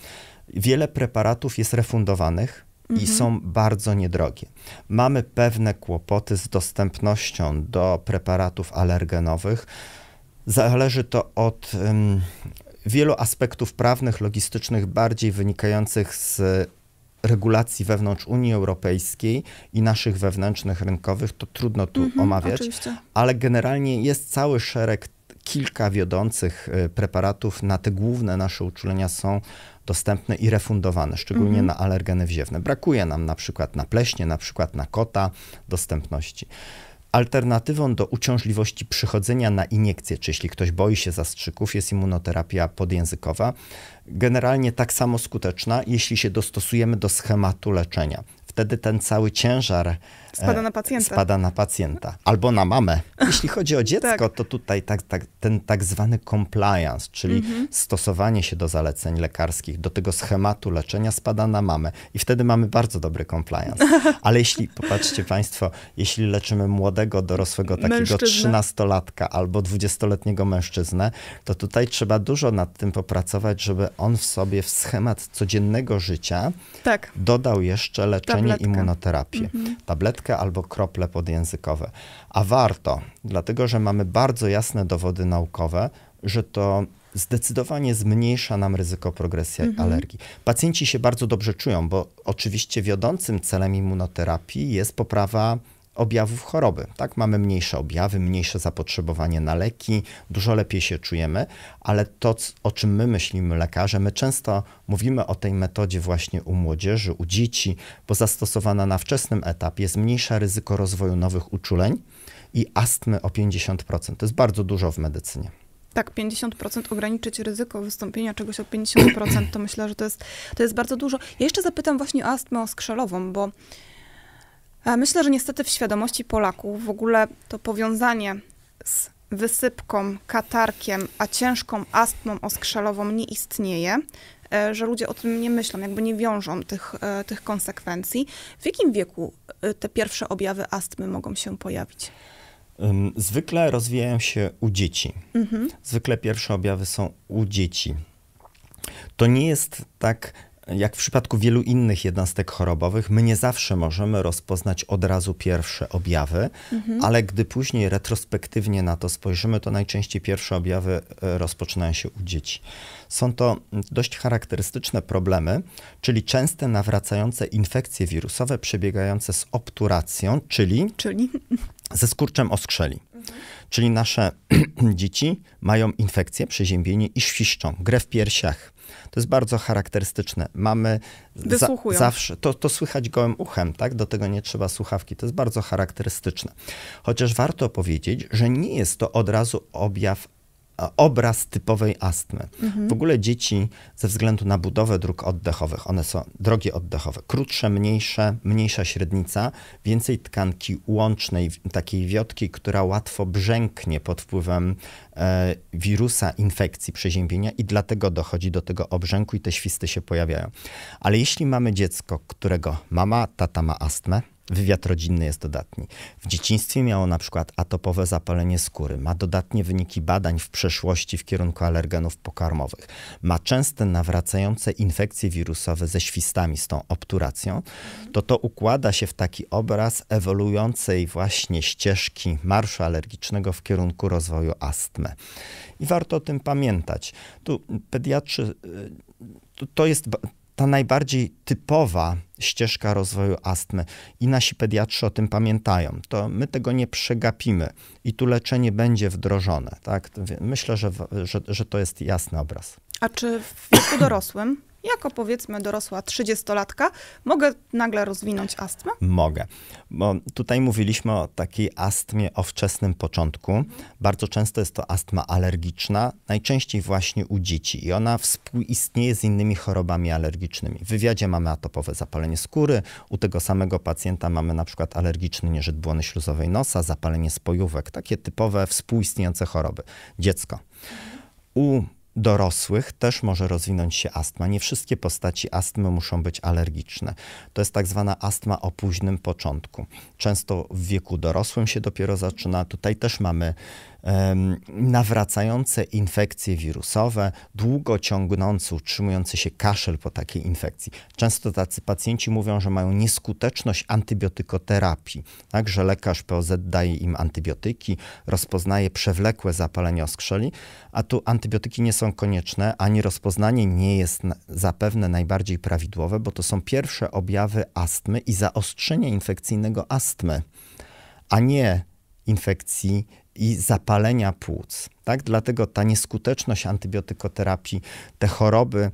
Wiele preparatów jest refundowanych, i mhm. są bardzo niedrogie. Mamy pewne kłopoty z dostępnością do preparatów alergenowych. Zależy to od um, wielu aspektów prawnych, logistycznych, bardziej wynikających z regulacji wewnątrz Unii Europejskiej i naszych wewnętrznych rynkowych, to trudno tu mhm, omawiać, oczywiście. ale generalnie jest cały szereg, kilka wiodących y, preparatów na te główne nasze uczulenia są dostępne i refundowane, szczególnie mm -hmm. na alergeny wziewne. Brakuje nam na przykład na pleśnie, na przykład na kota dostępności. Alternatywą do uciążliwości przychodzenia na iniekcję, czy jeśli ktoś boi się zastrzyków, jest immunoterapia podjęzykowa. Generalnie tak samo skuteczna, jeśli się dostosujemy do schematu leczenia. Wtedy ten cały ciężar Spada e, na pacjenta. Spada na pacjenta albo na mamę. Jeśli chodzi o <laughs> tak. dziecko, tak. to tutaj tak, tak, ten tak zwany compliance, czyli mhm. stosowanie się do zaleceń lekarskich, do tego schematu leczenia spada na mamę i wtedy mamy bardzo dobry compliance. <laughs> Ale jeśli, popatrzcie Państwo, jeśli leczymy młodego, dorosłego, takiego trzynastolatka albo dwudziestoletniego mężczyznę, to tutaj trzeba dużo nad tym popracować, żeby on w sobie w schemat codziennego życia tak. dodał jeszcze leczenie Tabletka. immunoterapię. Mhm. Tabletka kartkę albo krople podjęzykowe. A warto, dlatego że mamy bardzo jasne dowody naukowe, że to zdecydowanie zmniejsza nam ryzyko progresji mhm. alergii. Pacjenci się bardzo dobrze czują, bo oczywiście wiodącym celem immunoterapii jest poprawa objawów choroby. Tak? Mamy mniejsze objawy, mniejsze zapotrzebowanie na leki, dużo lepiej się czujemy, ale to, o czym my myślimy lekarze, my często mówimy o tej metodzie właśnie u młodzieży, u dzieci, bo zastosowana na wczesnym etapie zmniejsza ryzyko rozwoju nowych uczuleń i astmy o 50%. To jest bardzo dużo w medycynie. Tak, 50% ograniczyć ryzyko wystąpienia czegoś o 50%, to myślę, że to jest, to jest bardzo dużo. Ja jeszcze zapytam właśnie o astmę oskrzelową, bo Myślę, że niestety w świadomości Polaków w ogóle to powiązanie z wysypką, katarkiem, a ciężką astmą oskrzelową nie istnieje, e, że ludzie o tym nie myślą, jakby nie wiążą tych, e, tych konsekwencji. W jakim wieku e, te pierwsze objawy astmy mogą się pojawić? Zwykle rozwijają się u dzieci. Mhm. Zwykle pierwsze objawy są u dzieci. To nie jest tak jak w przypadku wielu innych jednostek chorobowych, my nie zawsze możemy rozpoznać od razu pierwsze objawy, mhm. ale gdy później retrospektywnie na to spojrzymy, to najczęściej pierwsze objawy e, rozpoczynają się u dzieci. Są to dość charakterystyczne problemy, czyli częste nawracające infekcje wirusowe przebiegające z obturacją, czyli, czyli? ze skurczem oskrzeli. Mhm. Czyli nasze <clears throat> dzieci mają infekcję, przeziębienie i świszczą, grę w piersiach, to jest bardzo charakterystyczne. Mamy za, zawsze, to, to słychać gołym uchem, tak? Do tego nie trzeba słuchawki. To jest bardzo charakterystyczne. Chociaż warto powiedzieć, że nie jest to od razu objaw obraz typowej astmy. Mhm. W ogóle dzieci ze względu na budowę dróg oddechowych, one są drogi oddechowe, krótsze, mniejsze, mniejsza średnica, więcej tkanki łącznej, takiej wiotki, która łatwo brzęknie pod wpływem e, wirusa infekcji, przeziębienia i dlatego dochodzi do tego obrzęku i te świsty się pojawiają. Ale jeśli mamy dziecko, którego mama, tata ma astmę, Wywiad rodzinny jest dodatni. W dzieciństwie miało na przykład atopowe zapalenie skóry, ma dodatnie wyniki badań w przeszłości w kierunku alergenów pokarmowych, ma częste nawracające infekcje wirusowe ze świstami, z tą obturacją, to to układa się w taki obraz ewoluującej właśnie ścieżki marszu alergicznego w kierunku rozwoju astmy. I warto o tym pamiętać. Tu pediatrzy y, to jest ta najbardziej typowa ścieżka rozwoju astmy i nasi pediatrzy o tym pamiętają, to my tego nie przegapimy i tu leczenie będzie wdrożone. Tak? Myślę, że, że, że to jest jasny obraz. A czy w wieku dorosłym jako powiedzmy dorosła 30-latka, mogę nagle rozwinąć astmę? Mogę, bo tutaj mówiliśmy o takiej astmie o wczesnym początku. Bardzo często jest to astma alergiczna, najczęściej właśnie u dzieci i ona współistnieje z innymi chorobami alergicznymi. W wywiadzie mamy atopowe zapalenie skóry, u tego samego pacjenta mamy na przykład alergiczny nieżyt błony śluzowej nosa, zapalenie spojówek, takie typowe współistniejące choroby. Dziecko. U dorosłych też może rozwinąć się astma. Nie wszystkie postaci astmy muszą być alergiczne. To jest tak zwana astma o późnym początku. Często w wieku dorosłym się dopiero zaczyna. Tutaj też mamy nawracające infekcje wirusowe, długo ciągnący, utrzymujący się kaszel po takiej infekcji. Często tacy pacjenci mówią, że mają nieskuteczność antybiotykoterapii, tak, że lekarz POZ daje im antybiotyki, rozpoznaje przewlekłe zapalenie oskrzeli, a tu antybiotyki nie są konieczne, ani rozpoznanie nie jest zapewne najbardziej prawidłowe, bo to są pierwsze objawy astmy i zaostrzenie infekcyjnego astmy, a nie infekcji i zapalenia płuc. Tak? Dlatego ta nieskuteczność antybiotykoterapii, te choroby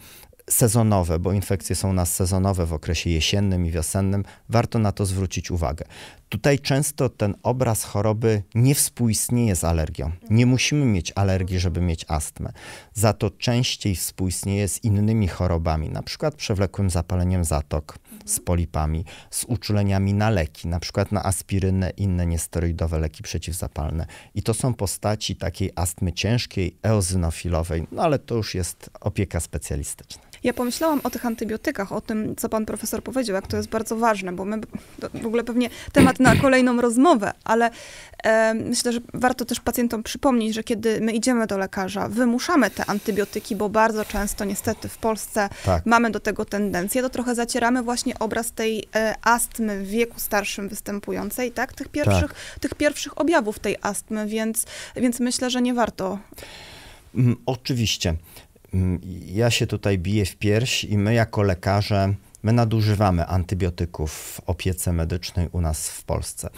sezonowe, bo infekcje są u nas sezonowe w okresie jesiennym i wiosennym, warto na to zwrócić uwagę. Tutaj często ten obraz choroby nie współistnieje z alergią. Nie musimy mieć alergii, żeby mieć astmę. Za to częściej współistnieje z innymi chorobami, na przykład przewlekłym zapaleniem zatok, z polipami, z uczuleniami na leki, na przykład na aspirynę, inne niesteroidowe leki przeciwzapalne. I to są postaci takiej astmy ciężkiej, eozynofilowej. no ale to już jest opieka specjalistyczna. Ja pomyślałam o tych antybiotykach, o tym, co pan profesor powiedział, jak to jest bardzo ważne, bo my w ogóle pewnie temat na kolejną rozmowę, ale e, myślę, że warto też pacjentom przypomnieć, że kiedy my idziemy do lekarza, wymuszamy te antybiotyki, bo bardzo często niestety w Polsce tak. mamy do tego tendencję, to trochę zacieramy właśnie obraz tej e, astmy w wieku starszym występującej, tak? Tych pierwszych, tak. Tych pierwszych objawów tej astmy, więc, więc myślę, że nie warto. Mm, oczywiście. Mm, ja się tutaj biję w pierś i my jako lekarze My nadużywamy antybiotyków w opiece medycznej u nas w Polsce.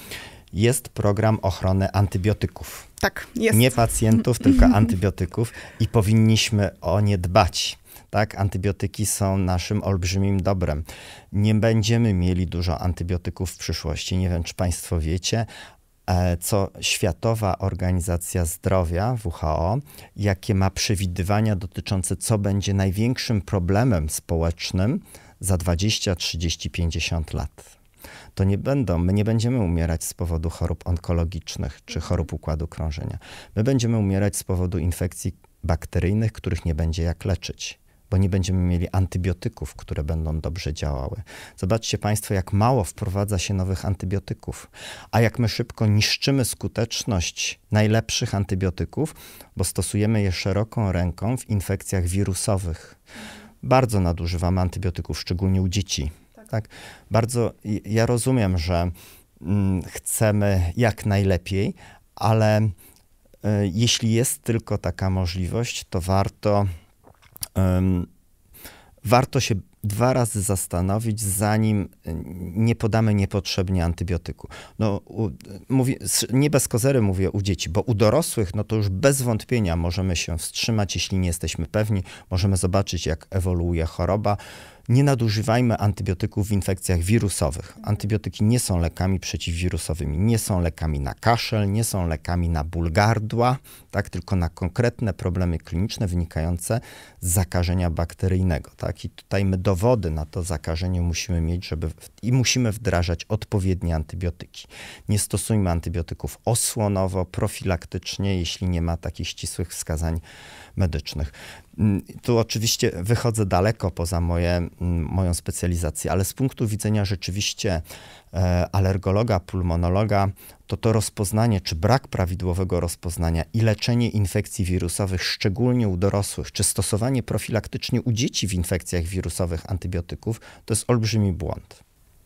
Jest program ochrony antybiotyków. Tak, jest. Nie pacjentów, tylko antybiotyków i powinniśmy o nie dbać. Tak, antybiotyki są naszym olbrzymim dobrem. Nie będziemy mieli dużo antybiotyków w przyszłości. Nie wiem, czy Państwo wiecie, e, co Światowa Organizacja Zdrowia, WHO, jakie ma przewidywania dotyczące, co będzie największym problemem społecznym za 20, 30, 50 lat. To nie będą, my nie będziemy umierać z powodu chorób onkologicznych czy chorób układu krążenia. My będziemy umierać z powodu infekcji bakteryjnych, których nie będzie jak leczyć bo nie będziemy mieli antybiotyków, które będą dobrze działały. Zobaczcie Państwo, jak mało wprowadza się nowych antybiotyków, a jak my szybko niszczymy skuteczność najlepszych antybiotyków, bo stosujemy je szeroką ręką w infekcjach wirusowych bardzo nadużywamy antybiotyków, szczególnie u dzieci. Tak. tak? Bardzo, ja rozumiem, że mm, chcemy jak najlepiej, ale y, jeśli jest tylko taka możliwość, to warto, y, warto się dwa razy zastanowić, zanim y, nie podamy niepotrzebnie antybiotyku. No, u, mówię, nie bez kozery mówię u dzieci, bo u dorosłych, no to już bez wątpienia możemy się wstrzymać, jeśli nie jesteśmy pewni, możemy zobaczyć, jak ewoluuje choroba nie nadużywajmy antybiotyków w infekcjach wirusowych. Antybiotyki nie są lekami przeciwwirusowymi, nie są lekami na kaszel, nie są lekami na ból gardła, tak, tylko na konkretne problemy kliniczne wynikające z zakażenia bakteryjnego. Tak. I tutaj my dowody na to zakażenie musimy mieć żeby, i musimy wdrażać odpowiednie antybiotyki. Nie stosujmy antybiotyków osłonowo, profilaktycznie, jeśli nie ma takich ścisłych wskazań medycznych. Mm, tu oczywiście wychodzę daleko poza moje, mm, moją specjalizację, ale z punktu widzenia rzeczywiście e, alergologa, pulmonologa, to to rozpoznanie, czy brak prawidłowego rozpoznania i leczenie infekcji wirusowych, szczególnie u dorosłych, czy stosowanie profilaktycznie u dzieci w infekcjach wirusowych antybiotyków, to jest olbrzymi błąd.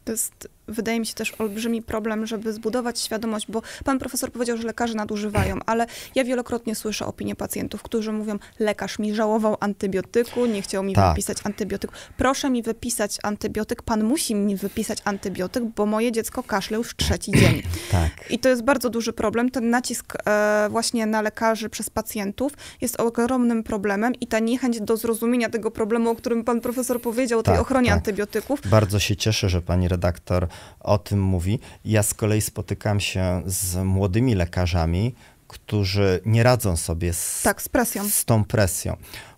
To jest wydaje mi się też olbrzymi problem, żeby zbudować świadomość, bo pan profesor powiedział, że lekarze nadużywają, ale ja wielokrotnie słyszę opinie pacjentów, którzy mówią, lekarz mi żałował antybiotyku, nie chciał mi tak. wypisać antybiotyku. Proszę mi wypisać antybiotyk, pan musi mi wypisać antybiotyk, bo moje dziecko kaszle już trzeci dzień. <clears throat> Tak. I to jest bardzo duży problem. Ten nacisk e, właśnie na lekarzy przez pacjentów jest ogromnym problemem i ta niechęć do zrozumienia tego problemu, o którym pan profesor powiedział, tak, tej ochronie tak. antybiotyków. Bardzo się cieszę, że pani redaktor o tym mówi. Ja z kolei spotykam się z młodymi lekarzami, którzy nie radzą sobie z, tak, z, presją. z tą presją.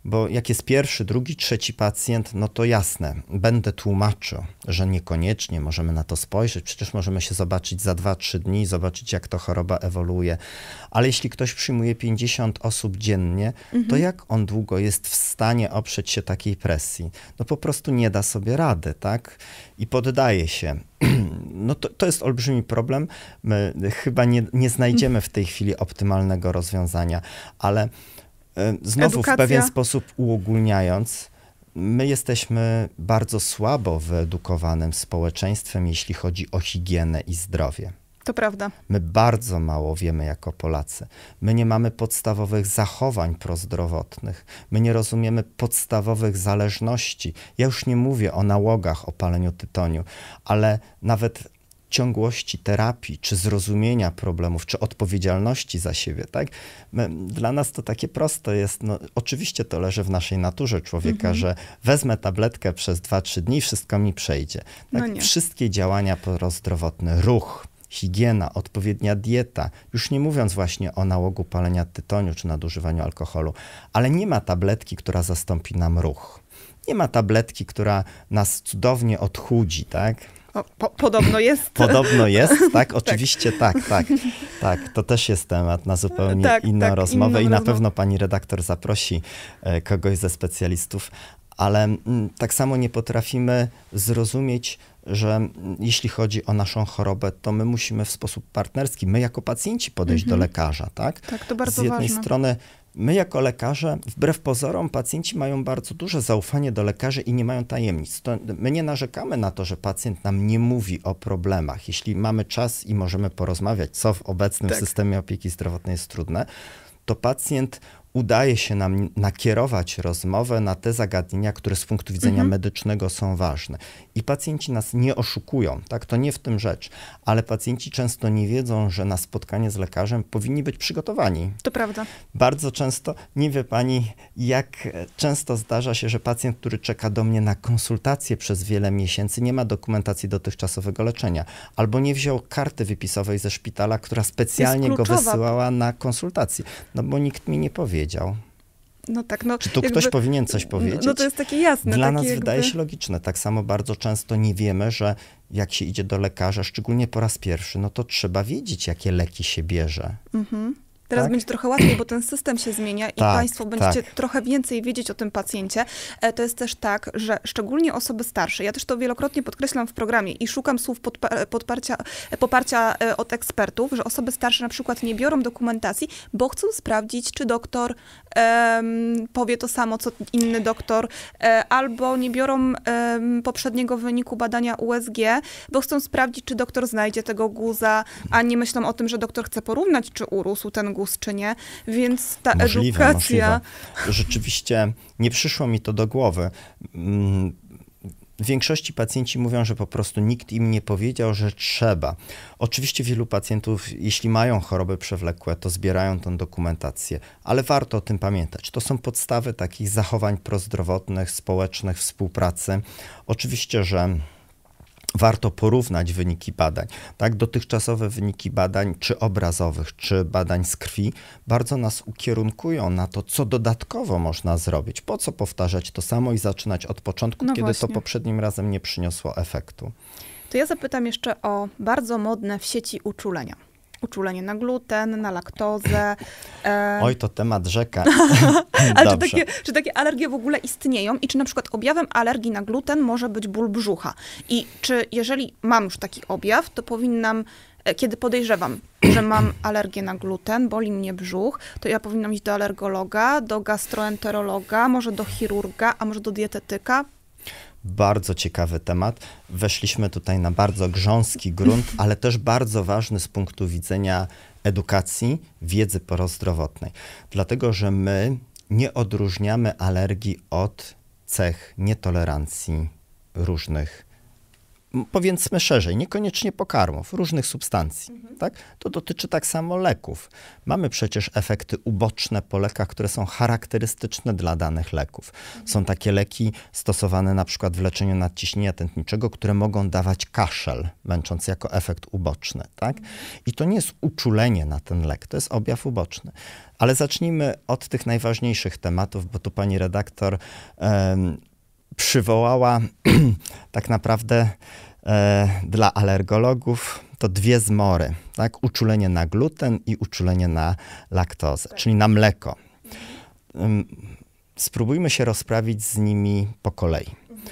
Bo jak jest pierwszy, drugi, trzeci pacjent, no to jasne, będę tłumaczył, że niekoniecznie możemy na to spojrzeć, przecież możemy się zobaczyć za 2-3 dni, zobaczyć jak to choroba ewoluuje. Ale jeśli ktoś przyjmuje 50 osób dziennie, mhm. to jak on długo jest w stanie oprzeć się takiej presji? No po prostu nie da sobie rady, tak? I poddaje się. <clears throat> No to, to jest olbrzymi problem. My chyba nie, nie znajdziemy w tej chwili optymalnego rozwiązania, ale E, znowu Edukacja. w pewien sposób uogólniając, my jesteśmy bardzo słabo wyedukowanym społeczeństwem, jeśli chodzi o higienę i zdrowie. To prawda. My bardzo mało wiemy jako Polacy. My nie mamy podstawowych zachowań prozdrowotnych. My nie rozumiemy podstawowych zależności. Ja już nie mówię o nałogach, o paleniu tytoniu, ale nawet ciągłości terapii, czy zrozumienia problemów, czy odpowiedzialności za siebie, tak? My, dla nas to takie proste jest, no, oczywiście to leży w naszej naturze człowieka, mm -hmm. że wezmę tabletkę przez 2-3 dni, wszystko mi przejdzie. Tak? No Wszystkie działania prozdrowotne, ruch, higiena, odpowiednia dieta, już nie mówiąc właśnie o nałogu palenia tytoniu czy nadużywaniu alkoholu, ale nie ma tabletki, która zastąpi nam ruch. Nie ma tabletki, która nas cudownie odchudzi, tak? po, podobno jest. Podobno <laughs> jest, tak? Oczywiście tak. tak, tak, tak. To też jest temat na zupełnie tak, inną tak, rozmowę inną i na pewno pani redaktor zaprosi e, kogoś ze specjalistów, ale mm, tak samo nie potrafimy zrozumieć, że mm, jeśli chodzi o naszą chorobę, to my musimy w sposób partnerski, my jako pacjenci podejść mhm. do lekarza, tak? Tak, to bardzo Z jednej ważne. strony My jako lekarze, wbrew pozorom, pacjenci mają bardzo duże zaufanie do lekarzy i nie mają tajemnic. To my nie narzekamy na to, że pacjent nam nie mówi o problemach. Jeśli mamy czas i możemy porozmawiać, co w obecnym tak. systemie opieki zdrowotnej jest trudne, to pacjent udaje się nam nakierować rozmowę na te zagadnienia, które z punktu widzenia mhm. medycznego są ważne. I pacjenci nas nie oszukują, tak? To nie w tym rzecz, ale pacjenci często nie wiedzą, że na spotkanie z lekarzem powinni być przygotowani. To prawda. Bardzo często, nie wie pani, jak często zdarza się, że pacjent, który czeka do mnie na konsultację przez wiele miesięcy, nie ma dokumentacji dotychczasowego leczenia, albo nie wziął karty wypisowej ze szpitala, która specjalnie go wysyłała na konsultację, no bo nikt mi nie powie powiedział. No tak, no, Czy tu jakby, ktoś powinien coś no, powiedzieć? No to jest takie jasne. Dla takie nas jakby... wydaje się logiczne. Tak samo bardzo często nie wiemy, że jak się idzie do lekarza, szczególnie po raz pierwszy, no to trzeba wiedzieć, jakie leki się bierze. Mhm. Teraz tak? będzie trochę łatwiej, bo ten system się zmienia i tak, Państwo tak. będziecie tak. trochę więcej wiedzieć o tym pacjencie. E, to jest też tak, że szczególnie osoby starsze, ja też to wielokrotnie podkreślam w programie i szukam słów podpa podparcia, poparcia e, od ekspertów, że osoby starsze na przykład nie biorą dokumentacji, bo chcą sprawdzić, czy doktor um, powie to samo, co inny doktor, e, albo nie biorą um, poprzedniego wyniku badania USG, bo chcą sprawdzić, czy doktor znajdzie tego guza, a nie myślą o tym, że doktor chce porównać, czy urósł ten czy nie. Więc ta możliwe, edukacja. Możliwe. Rzeczywiście nie przyszło mi to do głowy. W mm, większości pacjenci mówią, że po prostu nikt im nie powiedział, że trzeba. Oczywiście wielu pacjentów, jeśli mają choroby przewlekłe, to zbierają tą dokumentację, ale warto o tym pamiętać. To są podstawy takich zachowań prozdrowotnych, społecznych, współpracy. Oczywiście, że warto porównać wyniki badań. Tak, dotychczasowe wyniki badań, czy obrazowych, czy badań z krwi, bardzo nas ukierunkują na to, co dodatkowo można zrobić. Po co powtarzać to samo i zaczynać od początku, no kiedy właśnie. to poprzednim razem nie przyniosło efektu. To ja zapytam jeszcze o bardzo modne w sieci uczulenia uczulenie na gluten, na laktozę. E... Oj, to temat rzeka. <laughs> Ale czy takie, czy takie alergie w ogóle istnieją i czy na przykład objawem alergii na gluten może być ból brzucha? I czy jeżeli mam już taki objaw, to powinnam e, kiedy podejrzewam, że mam <clears throat> alergię na gluten, boli mnie brzuch, to ja powinnam iść do alergologa, do gastroenterologa, może do chirurga, a może do dietetyka, bardzo ciekawy temat. Weszliśmy tutaj na bardzo grząski grunt, ale też bardzo ważny z punktu widzenia edukacji, wiedzy porozdrowotnej. Dlatego, że my nie odróżniamy alergii od cech nietolerancji różnych powiedzmy szerzej, niekoniecznie pokarmów, różnych substancji. Mhm. Tak? To dotyczy tak samo leków. Mamy przecież efekty uboczne po lekach, które są charakterystyczne dla danych leków. Mhm. Są takie leki stosowane na przykład w leczeniu nadciśnienia tętniczego, które mogą dawać kaszel, męcząc jako efekt uboczny. Tak? Mhm. I to nie jest uczulenie na ten lek, to jest objaw uboczny. Ale zacznijmy od tych najważniejszych tematów, bo tu pani redaktor przywołała <clears throat> tak naprawdę e, dla alergologów to dwie zmory, tak? Uczulenie na gluten i uczulenie na laktozę, tak. czyli na mleko. Spróbujmy się rozprawić z nimi po kolei. Mhm.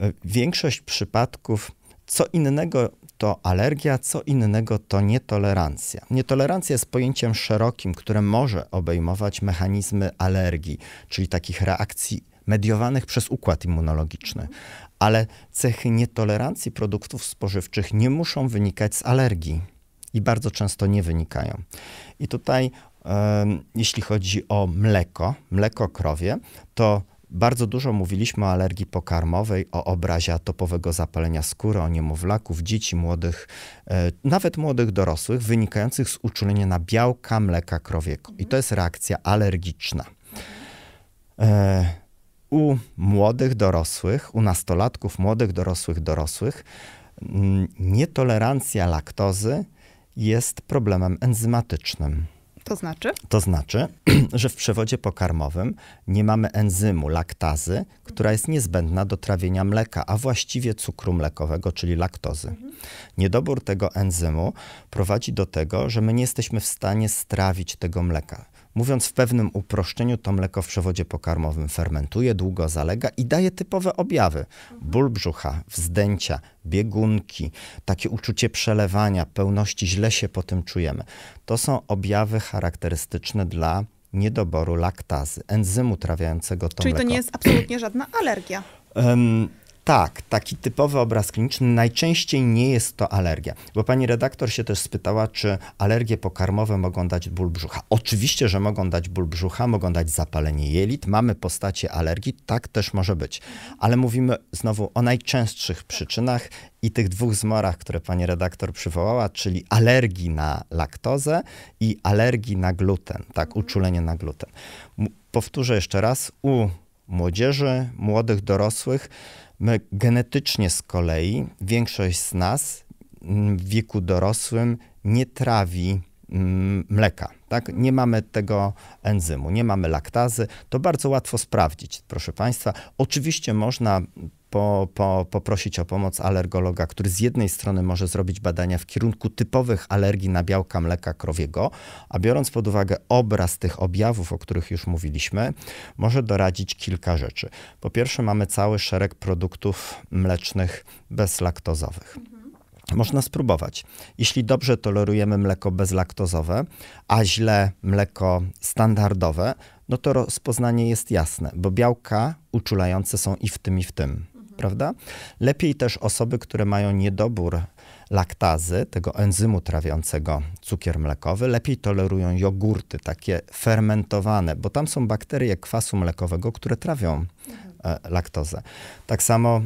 E, większość przypadków, co innego to alergia, co innego to nietolerancja. Nietolerancja jest pojęciem szerokim, które może obejmować mechanizmy alergii, czyli takich reakcji mediowanych przez układ immunologiczny. Ale cechy nietolerancji produktów spożywczych nie muszą wynikać z alergii i bardzo często nie wynikają. I tutaj, jeśli chodzi o mleko, mleko krowie, to bardzo dużo mówiliśmy o alergii pokarmowej, o obrazie atopowego zapalenia skóry, o niemowlaków, dzieci, młodych, e, nawet młodych dorosłych, wynikających z uczulenia na białka mleka krowiego. I to jest reakcja alergiczna. E, u młodych dorosłych, u nastolatków, młodych dorosłych, dorosłych, mm, nietolerancja laktozy jest problemem enzymatycznym. To znaczy? To znaczy, <clears throat> że w przewodzie pokarmowym nie mamy enzymu laktazy, która jest niezbędna do trawienia mleka, a właściwie cukru mlekowego, czyli laktozy. Mhm. Niedobór tego enzymu prowadzi do tego, że my nie jesteśmy w stanie strawić tego mleka. Mówiąc w pewnym uproszczeniu, to mleko w przewodzie pokarmowym fermentuje, długo zalega i daje typowe objawy: ból brzucha, wzdęcia, biegunki, takie uczucie przelewania, pełności, źle się po tym czujemy. To są objawy charakterystyczne dla niedoboru laktazy, enzymu trawiającego to Czyli mleko. Czyli to nie jest absolutnie żadna alergia. Tak, taki typowy obraz kliniczny. Najczęściej nie jest to alergia, bo pani redaktor się też spytała, czy alergie pokarmowe mogą dać ból brzucha. Oczywiście, że mogą dać ból brzucha, mogą dać zapalenie jelit. Mamy postacie alergii, tak też może być. Ale mówimy znowu o najczęstszych przyczynach i tych dwóch zmorach, które pani redaktor przywołała, czyli alergii na laktozę i alergii na gluten, tak, mhm. uczulenie na gluten. Powtórzę jeszcze raz, u młodzieży, młodych dorosłych, My genetycznie z kolei większość z nas w wieku dorosłym nie trawi Mm, mleka. Tak? Nie mamy tego enzymu, nie mamy laktazy. To bardzo łatwo sprawdzić, proszę Państwa. Oczywiście można po, po, poprosić o pomoc alergologa, który z jednej strony może zrobić badania w kierunku typowych alergii na białka mleka krowiego, a biorąc pod uwagę obraz tych objawów, o których już mówiliśmy, może doradzić kilka rzeczy. Po pierwsze, mamy cały szereg produktów mlecznych bezlaktozowych. Można spróbować. Jeśli dobrze tolerujemy mleko bezlaktozowe, a źle mleko standardowe, no to rozpoznanie jest jasne, bo białka uczulające są i w tym, i w tym, mhm. prawda? Lepiej też osoby, które mają niedobór laktazy, tego enzymu trawiącego cukier mlekowy, lepiej tolerują jogurty, takie fermentowane, bo tam są bakterie kwasu mlekowego, które trawią mhm. E, laktozę. Tak samo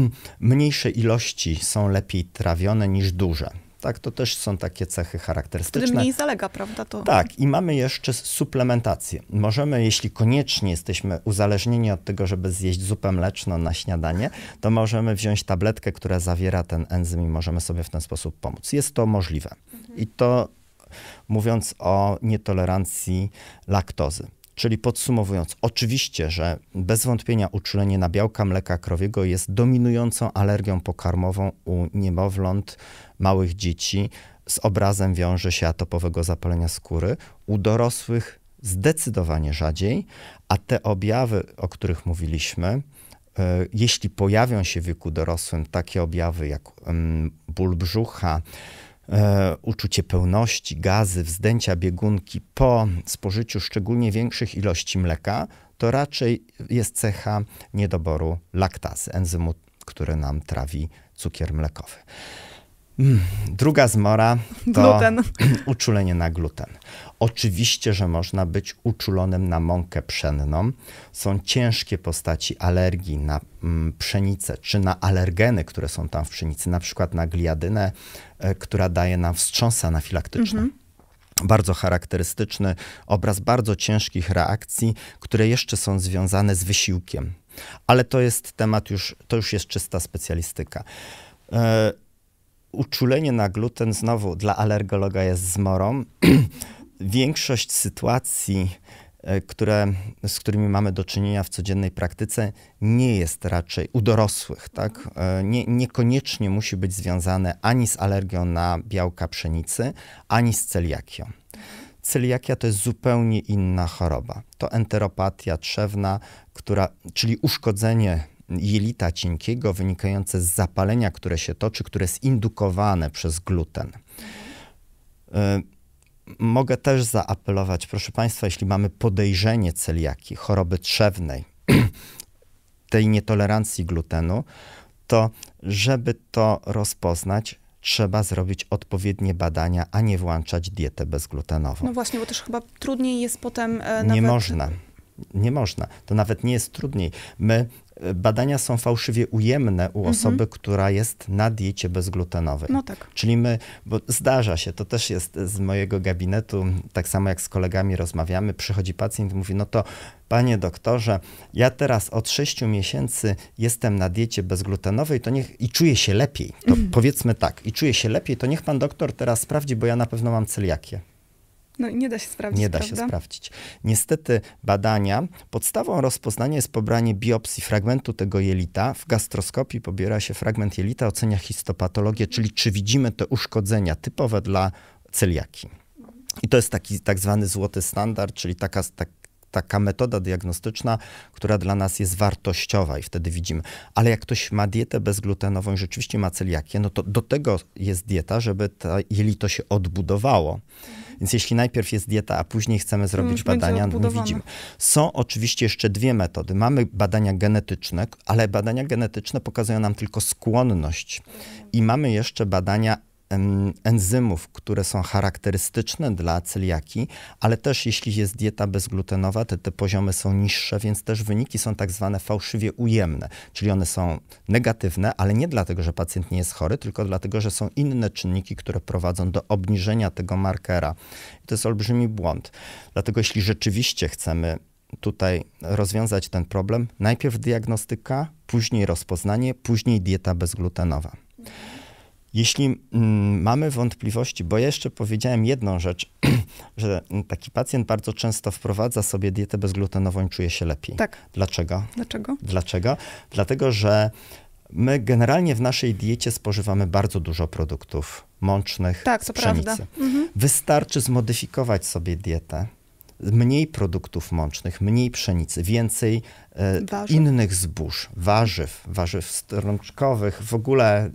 <clears throat> mniejsze ilości są lepiej trawione niż duże. Tak, to też są takie cechy charakterystyczne. Wtedy mniej zalega, prawda? To... Tak, i mamy jeszcze suplementację. Możemy, jeśli koniecznie jesteśmy uzależnieni od tego, żeby zjeść zupę mleczną na śniadanie, to możemy wziąć tabletkę, która zawiera ten enzym i możemy sobie w ten sposób pomóc. Jest to możliwe. Mhm. I to mówiąc o nietolerancji laktozy. Czyli podsumowując, oczywiście, że bez wątpienia uczulenie na białka mleka krowiego jest dominującą alergią pokarmową u niemowląt, małych dzieci. Z obrazem wiąże się atopowego zapalenia skóry. U dorosłych zdecydowanie rzadziej, a te objawy, o których mówiliśmy, e, jeśli pojawią się w wieku dorosłym takie objawy jak mm, ból brzucha, E, uczucie pełności, gazy, wzdęcia biegunki po spożyciu szczególnie większych ilości mleka, to raczej jest cecha niedoboru laktazy, enzymu, który nam trawi cukier mlekowy. Mm, druga zmora to gluten. <clears throat> uczulenie na gluten. Oczywiście, że można być uczulonym na mąkę pszenną. Są ciężkie postaci alergii na mm, pszenicę czy na alergeny, które są tam w pszenicy, na przykład na gliadynę, e, która daje nam wstrząsy anafilaktyczne. Mhm bardzo charakterystyczny obraz bardzo ciężkich reakcji, które jeszcze są związane z wysiłkiem. Ale to jest temat już, to już jest czysta specjalistyka. E, uczulenie na gluten znowu dla alergologa jest zmorą. <clears throat> większość sytuacji, e, które, z którymi mamy do czynienia w codziennej praktyce, nie jest raczej u dorosłych. Tak? E, nie, niekoniecznie musi być związane ani z alergią na białka pszenicy, ani z celiakią. Celiakia to jest zupełnie inna choroba. To enteropatia trzewna, która, czyli uszkodzenie jelita cienkiego wynikające z zapalenia, które się toczy, które jest indukowane przez gluten. Y mogę też zaapelować, proszę Państwa, jeśli mamy podejrzenie celiaki, choroby trzewnej, <clears throat> tej nietolerancji glutenu, to żeby to rozpoznać, trzeba zrobić odpowiednie badania, a nie włączać dietę bezglutenową. No właśnie, bo też chyba trudniej jest potem. E, nawet... Nie można. Nie można. To nawet nie jest trudniej. My badania są fałszywie ujemne u mhm. osoby, która jest na diecie bezglutenowej. No tak. Czyli my, bo zdarza się, to też jest z mojego gabinetu, tak samo jak z kolegami rozmawiamy, przychodzi pacjent i mówi, no to panie doktorze, ja teraz od 6 miesięcy jestem na diecie bezglutenowej to niech, i czuję się lepiej. To mhm. powiedzmy tak, i czuję się lepiej, to niech pan doktor teraz sprawdzi, bo ja na pewno mam celiakię. No i nie da się sprawdzić. Nie da prawda? się sprawdzić. Niestety badania, podstawą rozpoznania jest pobranie biopsji fragmentu tego jelita. W gastroskopii pobiera się fragment jelita, ocenia histopatologię, czyli czy widzimy te uszkodzenia typowe dla celiaki. I to jest taki tak zwany złoty standard, czyli taka, tak, taka metoda diagnostyczna, która dla nas jest wartościowa i wtedy widzimy. Ale jak ktoś ma dietę bezglutenową i rzeczywiście ma celiakię, no to do tego jest dieta, żeby to jelito się odbudowało. Więc jeśli najpierw jest dieta, a później chcemy zrobić mm, badania, no widzimy. Są oczywiście jeszcze dwie metody. Mamy badania genetyczne, ale badania genetyczne pokazują nam tylko skłonność. I mamy jeszcze badania enzymów, które są charakterystyczne dla celiaki, ale też jeśli jest dieta bezglutenowa, to te poziomy są niższe, więc też wyniki są tak zwane fałszywie ujemne, czyli one są negatywne, ale nie dlatego, że pacjent nie jest chory, tylko dlatego, że są inne czynniki, które prowadzą do obniżenia tego markera. I to jest olbrzymi błąd. Dlatego jeśli rzeczywiście chcemy tutaj rozwiązać ten problem, najpierw diagnostyka, później rozpoznanie, później dieta bezglutenowa. Jeśli mm, mamy wątpliwości, bo jeszcze powiedziałem jedną rzecz, <clears throat> że taki pacjent bardzo często wprowadza sobie dietę bezglutenową i czuje się lepiej. Tak. Dlaczego? Dlaczego? Dlaczego? Dlatego, że my generalnie w naszej diecie spożywamy bardzo dużo produktów mącznych, tak, co pszenicy. Prawda. Mhm. Wystarczy zmodyfikować sobie dietę. Mniej produktów mącznych, mniej pszenicy, więcej e, innych zbóż, warzyw, warzyw strączkowych, w ogóle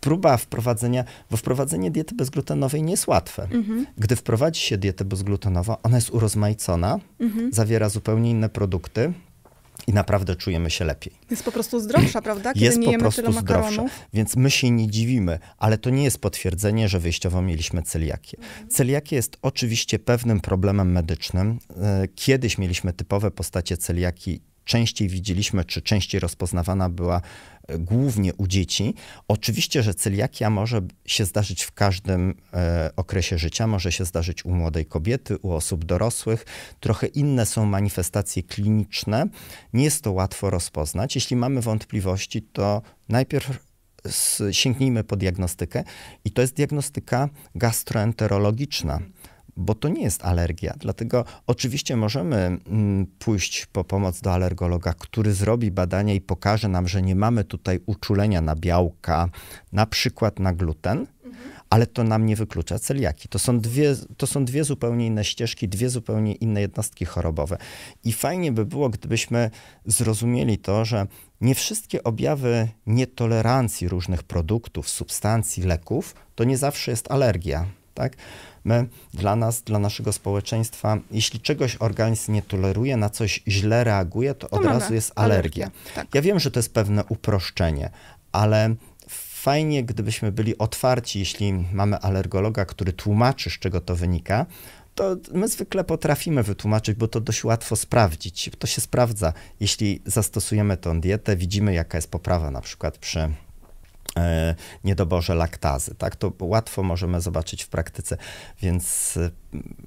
próba wprowadzenia, bo wprowadzenie diety bezglutenowej nie jest łatwe. Mhm. Gdy wprowadzi się dietę bezglutenową, ona jest urozmaicona, mhm. zawiera zupełnie inne produkty, i naprawdę czujemy się lepiej. Jest po prostu zdrowsza, prawda? Kiedy jest nie po prostu zdrowsza, więc my się nie dziwimy, ale to nie jest potwierdzenie, że wyjściowo mieliśmy celiakię. Mhm. jest oczywiście pewnym problemem medycznym. E, kiedyś mieliśmy typowe postacie celiaki, częściej widzieliśmy, czy częściej rozpoznawana była głównie u dzieci. Oczywiście, że celiakia może się zdarzyć w każdym e, okresie życia, może się zdarzyć u młodej kobiety, u osób dorosłych. Trochę inne są manifestacje kliniczne. Nie jest to łatwo rozpoznać. Jeśli mamy wątpliwości, to najpierw sięgnijmy po diagnostykę i to jest diagnostyka gastroenterologiczna bo to nie jest alergia. Dlatego oczywiście możemy mm, pójść po pomoc do alergologa, który zrobi badania i pokaże nam, że nie mamy tutaj uczulenia na białka, na przykład na gluten, mhm. ale to nam nie wyklucza celiaki. To są, dwie, to są dwie zupełnie inne ścieżki, dwie zupełnie inne jednostki chorobowe. I fajnie by było, gdybyśmy zrozumieli to, że nie wszystkie objawy nietolerancji różnych produktów, substancji, leków to nie zawsze jest alergia tak? My, dla nas, dla naszego społeczeństwa, jeśli czegoś organizm nie toleruje, na coś źle reaguje, to, to od razu jest alergia. Tak. Ja wiem, że to jest pewne uproszczenie, ale fajnie, gdybyśmy byli otwarci, jeśli mamy alergologa, który tłumaczy, z czego to wynika, to my zwykle potrafimy wytłumaczyć, bo to dość łatwo sprawdzić. To się sprawdza. Jeśli zastosujemy tę dietę, widzimy, jaka jest poprawa na przykład przy E, niedoborze laktazy. Tak? To łatwo możemy zobaczyć w praktyce. Więc e,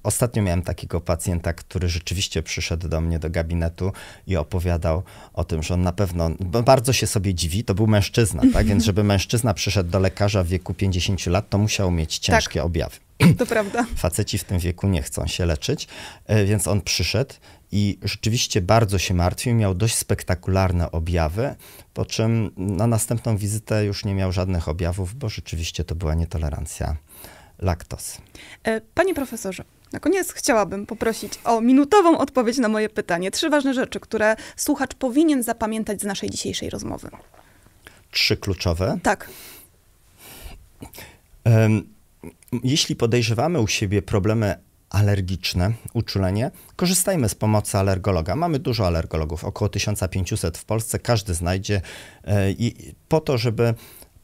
ostatnio miałem takiego pacjenta, który rzeczywiście przyszedł do mnie do gabinetu i opowiadał o tym, że on na pewno bardzo się sobie dziwi, to był mężczyzna, tak? Więc żeby mężczyzna przyszedł do lekarza w wieku 50 lat, to musiał mieć tak. ciężkie tak. objawy. To prawda. Faceci w tym wieku nie chcą się leczyć, e, więc on przyszedł i rzeczywiście bardzo się martwił, miał dość spektakularne objawy, po czym na następną wizytę już nie miał żadnych objawów, bo rzeczywiście to była nietolerancja laktos. E, panie profesorze, na koniec chciałabym poprosić o minutową odpowiedź na moje pytanie. Trzy ważne rzeczy, które słuchacz powinien zapamiętać z naszej dzisiejszej rozmowy. Trzy kluczowe? Tak. Jeśli podejrzewamy u siebie problemy alergiczne uczulenie, korzystajmy z pomocy alergologa. Mamy dużo alergologów, około 1500 w Polsce, każdy znajdzie e, i po to, żeby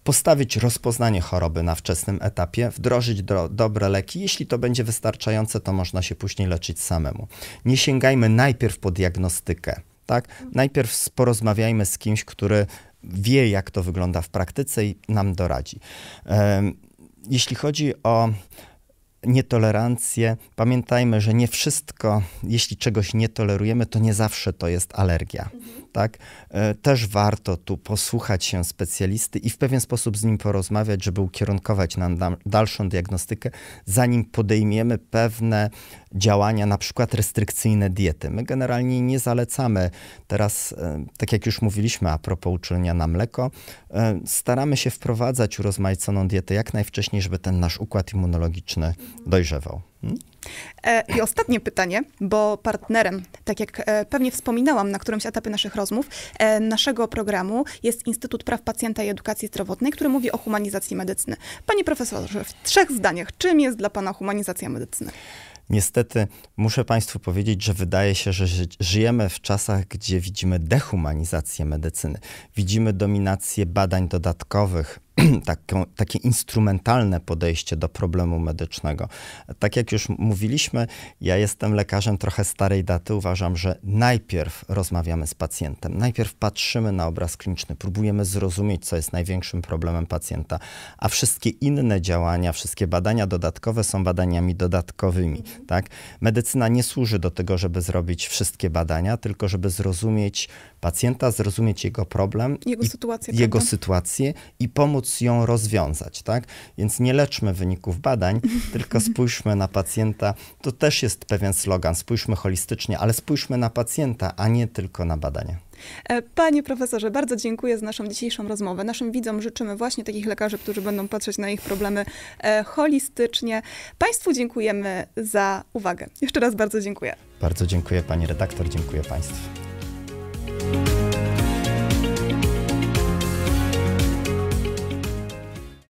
postawić rozpoznanie choroby na wczesnym etapie, wdrożyć do, dobre leki. Jeśli to będzie wystarczające, to można się później leczyć samemu. Nie sięgajmy najpierw po diagnostykę. Tak? Najpierw porozmawiajmy z kimś, który wie, jak to wygląda w praktyce i nam doradzi. Jeśli chodzi o nietolerancję. Pamiętajmy, że nie wszystko, jeśli czegoś nie tolerujemy, to nie zawsze to jest alergia. Mhm. Tak? E, też warto tu posłuchać się specjalisty i w pewien sposób z nim porozmawiać, żeby ukierunkować nam dalszą diagnostykę, zanim podejmiemy pewne działania, na przykład restrykcyjne diety. My generalnie nie zalecamy teraz, e, tak jak już mówiliśmy a propos uczulenia na mleko, e, staramy się wprowadzać urozmaiconą dietę jak najwcześniej, żeby ten nasz układ immunologiczny dojrzewał. Hmm? E, I ostatnie pytanie, bo partnerem, tak jak pewnie wspominałam na którymś etapie naszych rozmów, naszego programu jest Instytut Praw Pacjenta i Edukacji Zdrowotnej, który mówi o humanizacji medycyny. Panie profesorze, w trzech zdaniach, czym jest dla Pana humanizacja medycyny? Niestety muszę Państwu powiedzieć, że wydaje się, że żyjemy w czasach, gdzie widzimy dehumanizację medycyny, widzimy dominację badań dodatkowych, <clears throat> takie instrumentalne podejście do problemu medycznego. Tak jak już mówiliśmy, ja jestem lekarzem trochę starej daty. Uważam, że najpierw rozmawiamy z pacjentem, najpierw patrzymy na obraz kliniczny, próbujemy zrozumieć, co jest największym problemem pacjenta, a wszystkie inne działania, wszystkie badania dodatkowe są badaniami dodatkowymi. Mhm. Tak? Medycyna nie służy do tego, żeby zrobić wszystkie badania, tylko żeby zrozumieć pacjenta, zrozumieć jego problem, jego, sytuację, jego sytuację i pomóc ją rozwiązać, tak? Więc nie leczmy wyników badań, <laughs> tylko spójrzmy na pacjenta. To też jest pewien slogan, spójrzmy holistycznie, ale spójrzmy na pacjenta, a nie tylko na badania. E, panie profesorze, bardzo dziękuję za naszą dzisiejszą rozmowę. Naszym widzom życzymy właśnie takich lekarzy, którzy będą patrzeć na ich problemy e, holistycznie. Państwu dziękujemy za uwagę. Jeszcze raz bardzo dziękuję. Bardzo dziękuję pani redaktor, dziękuję państwu.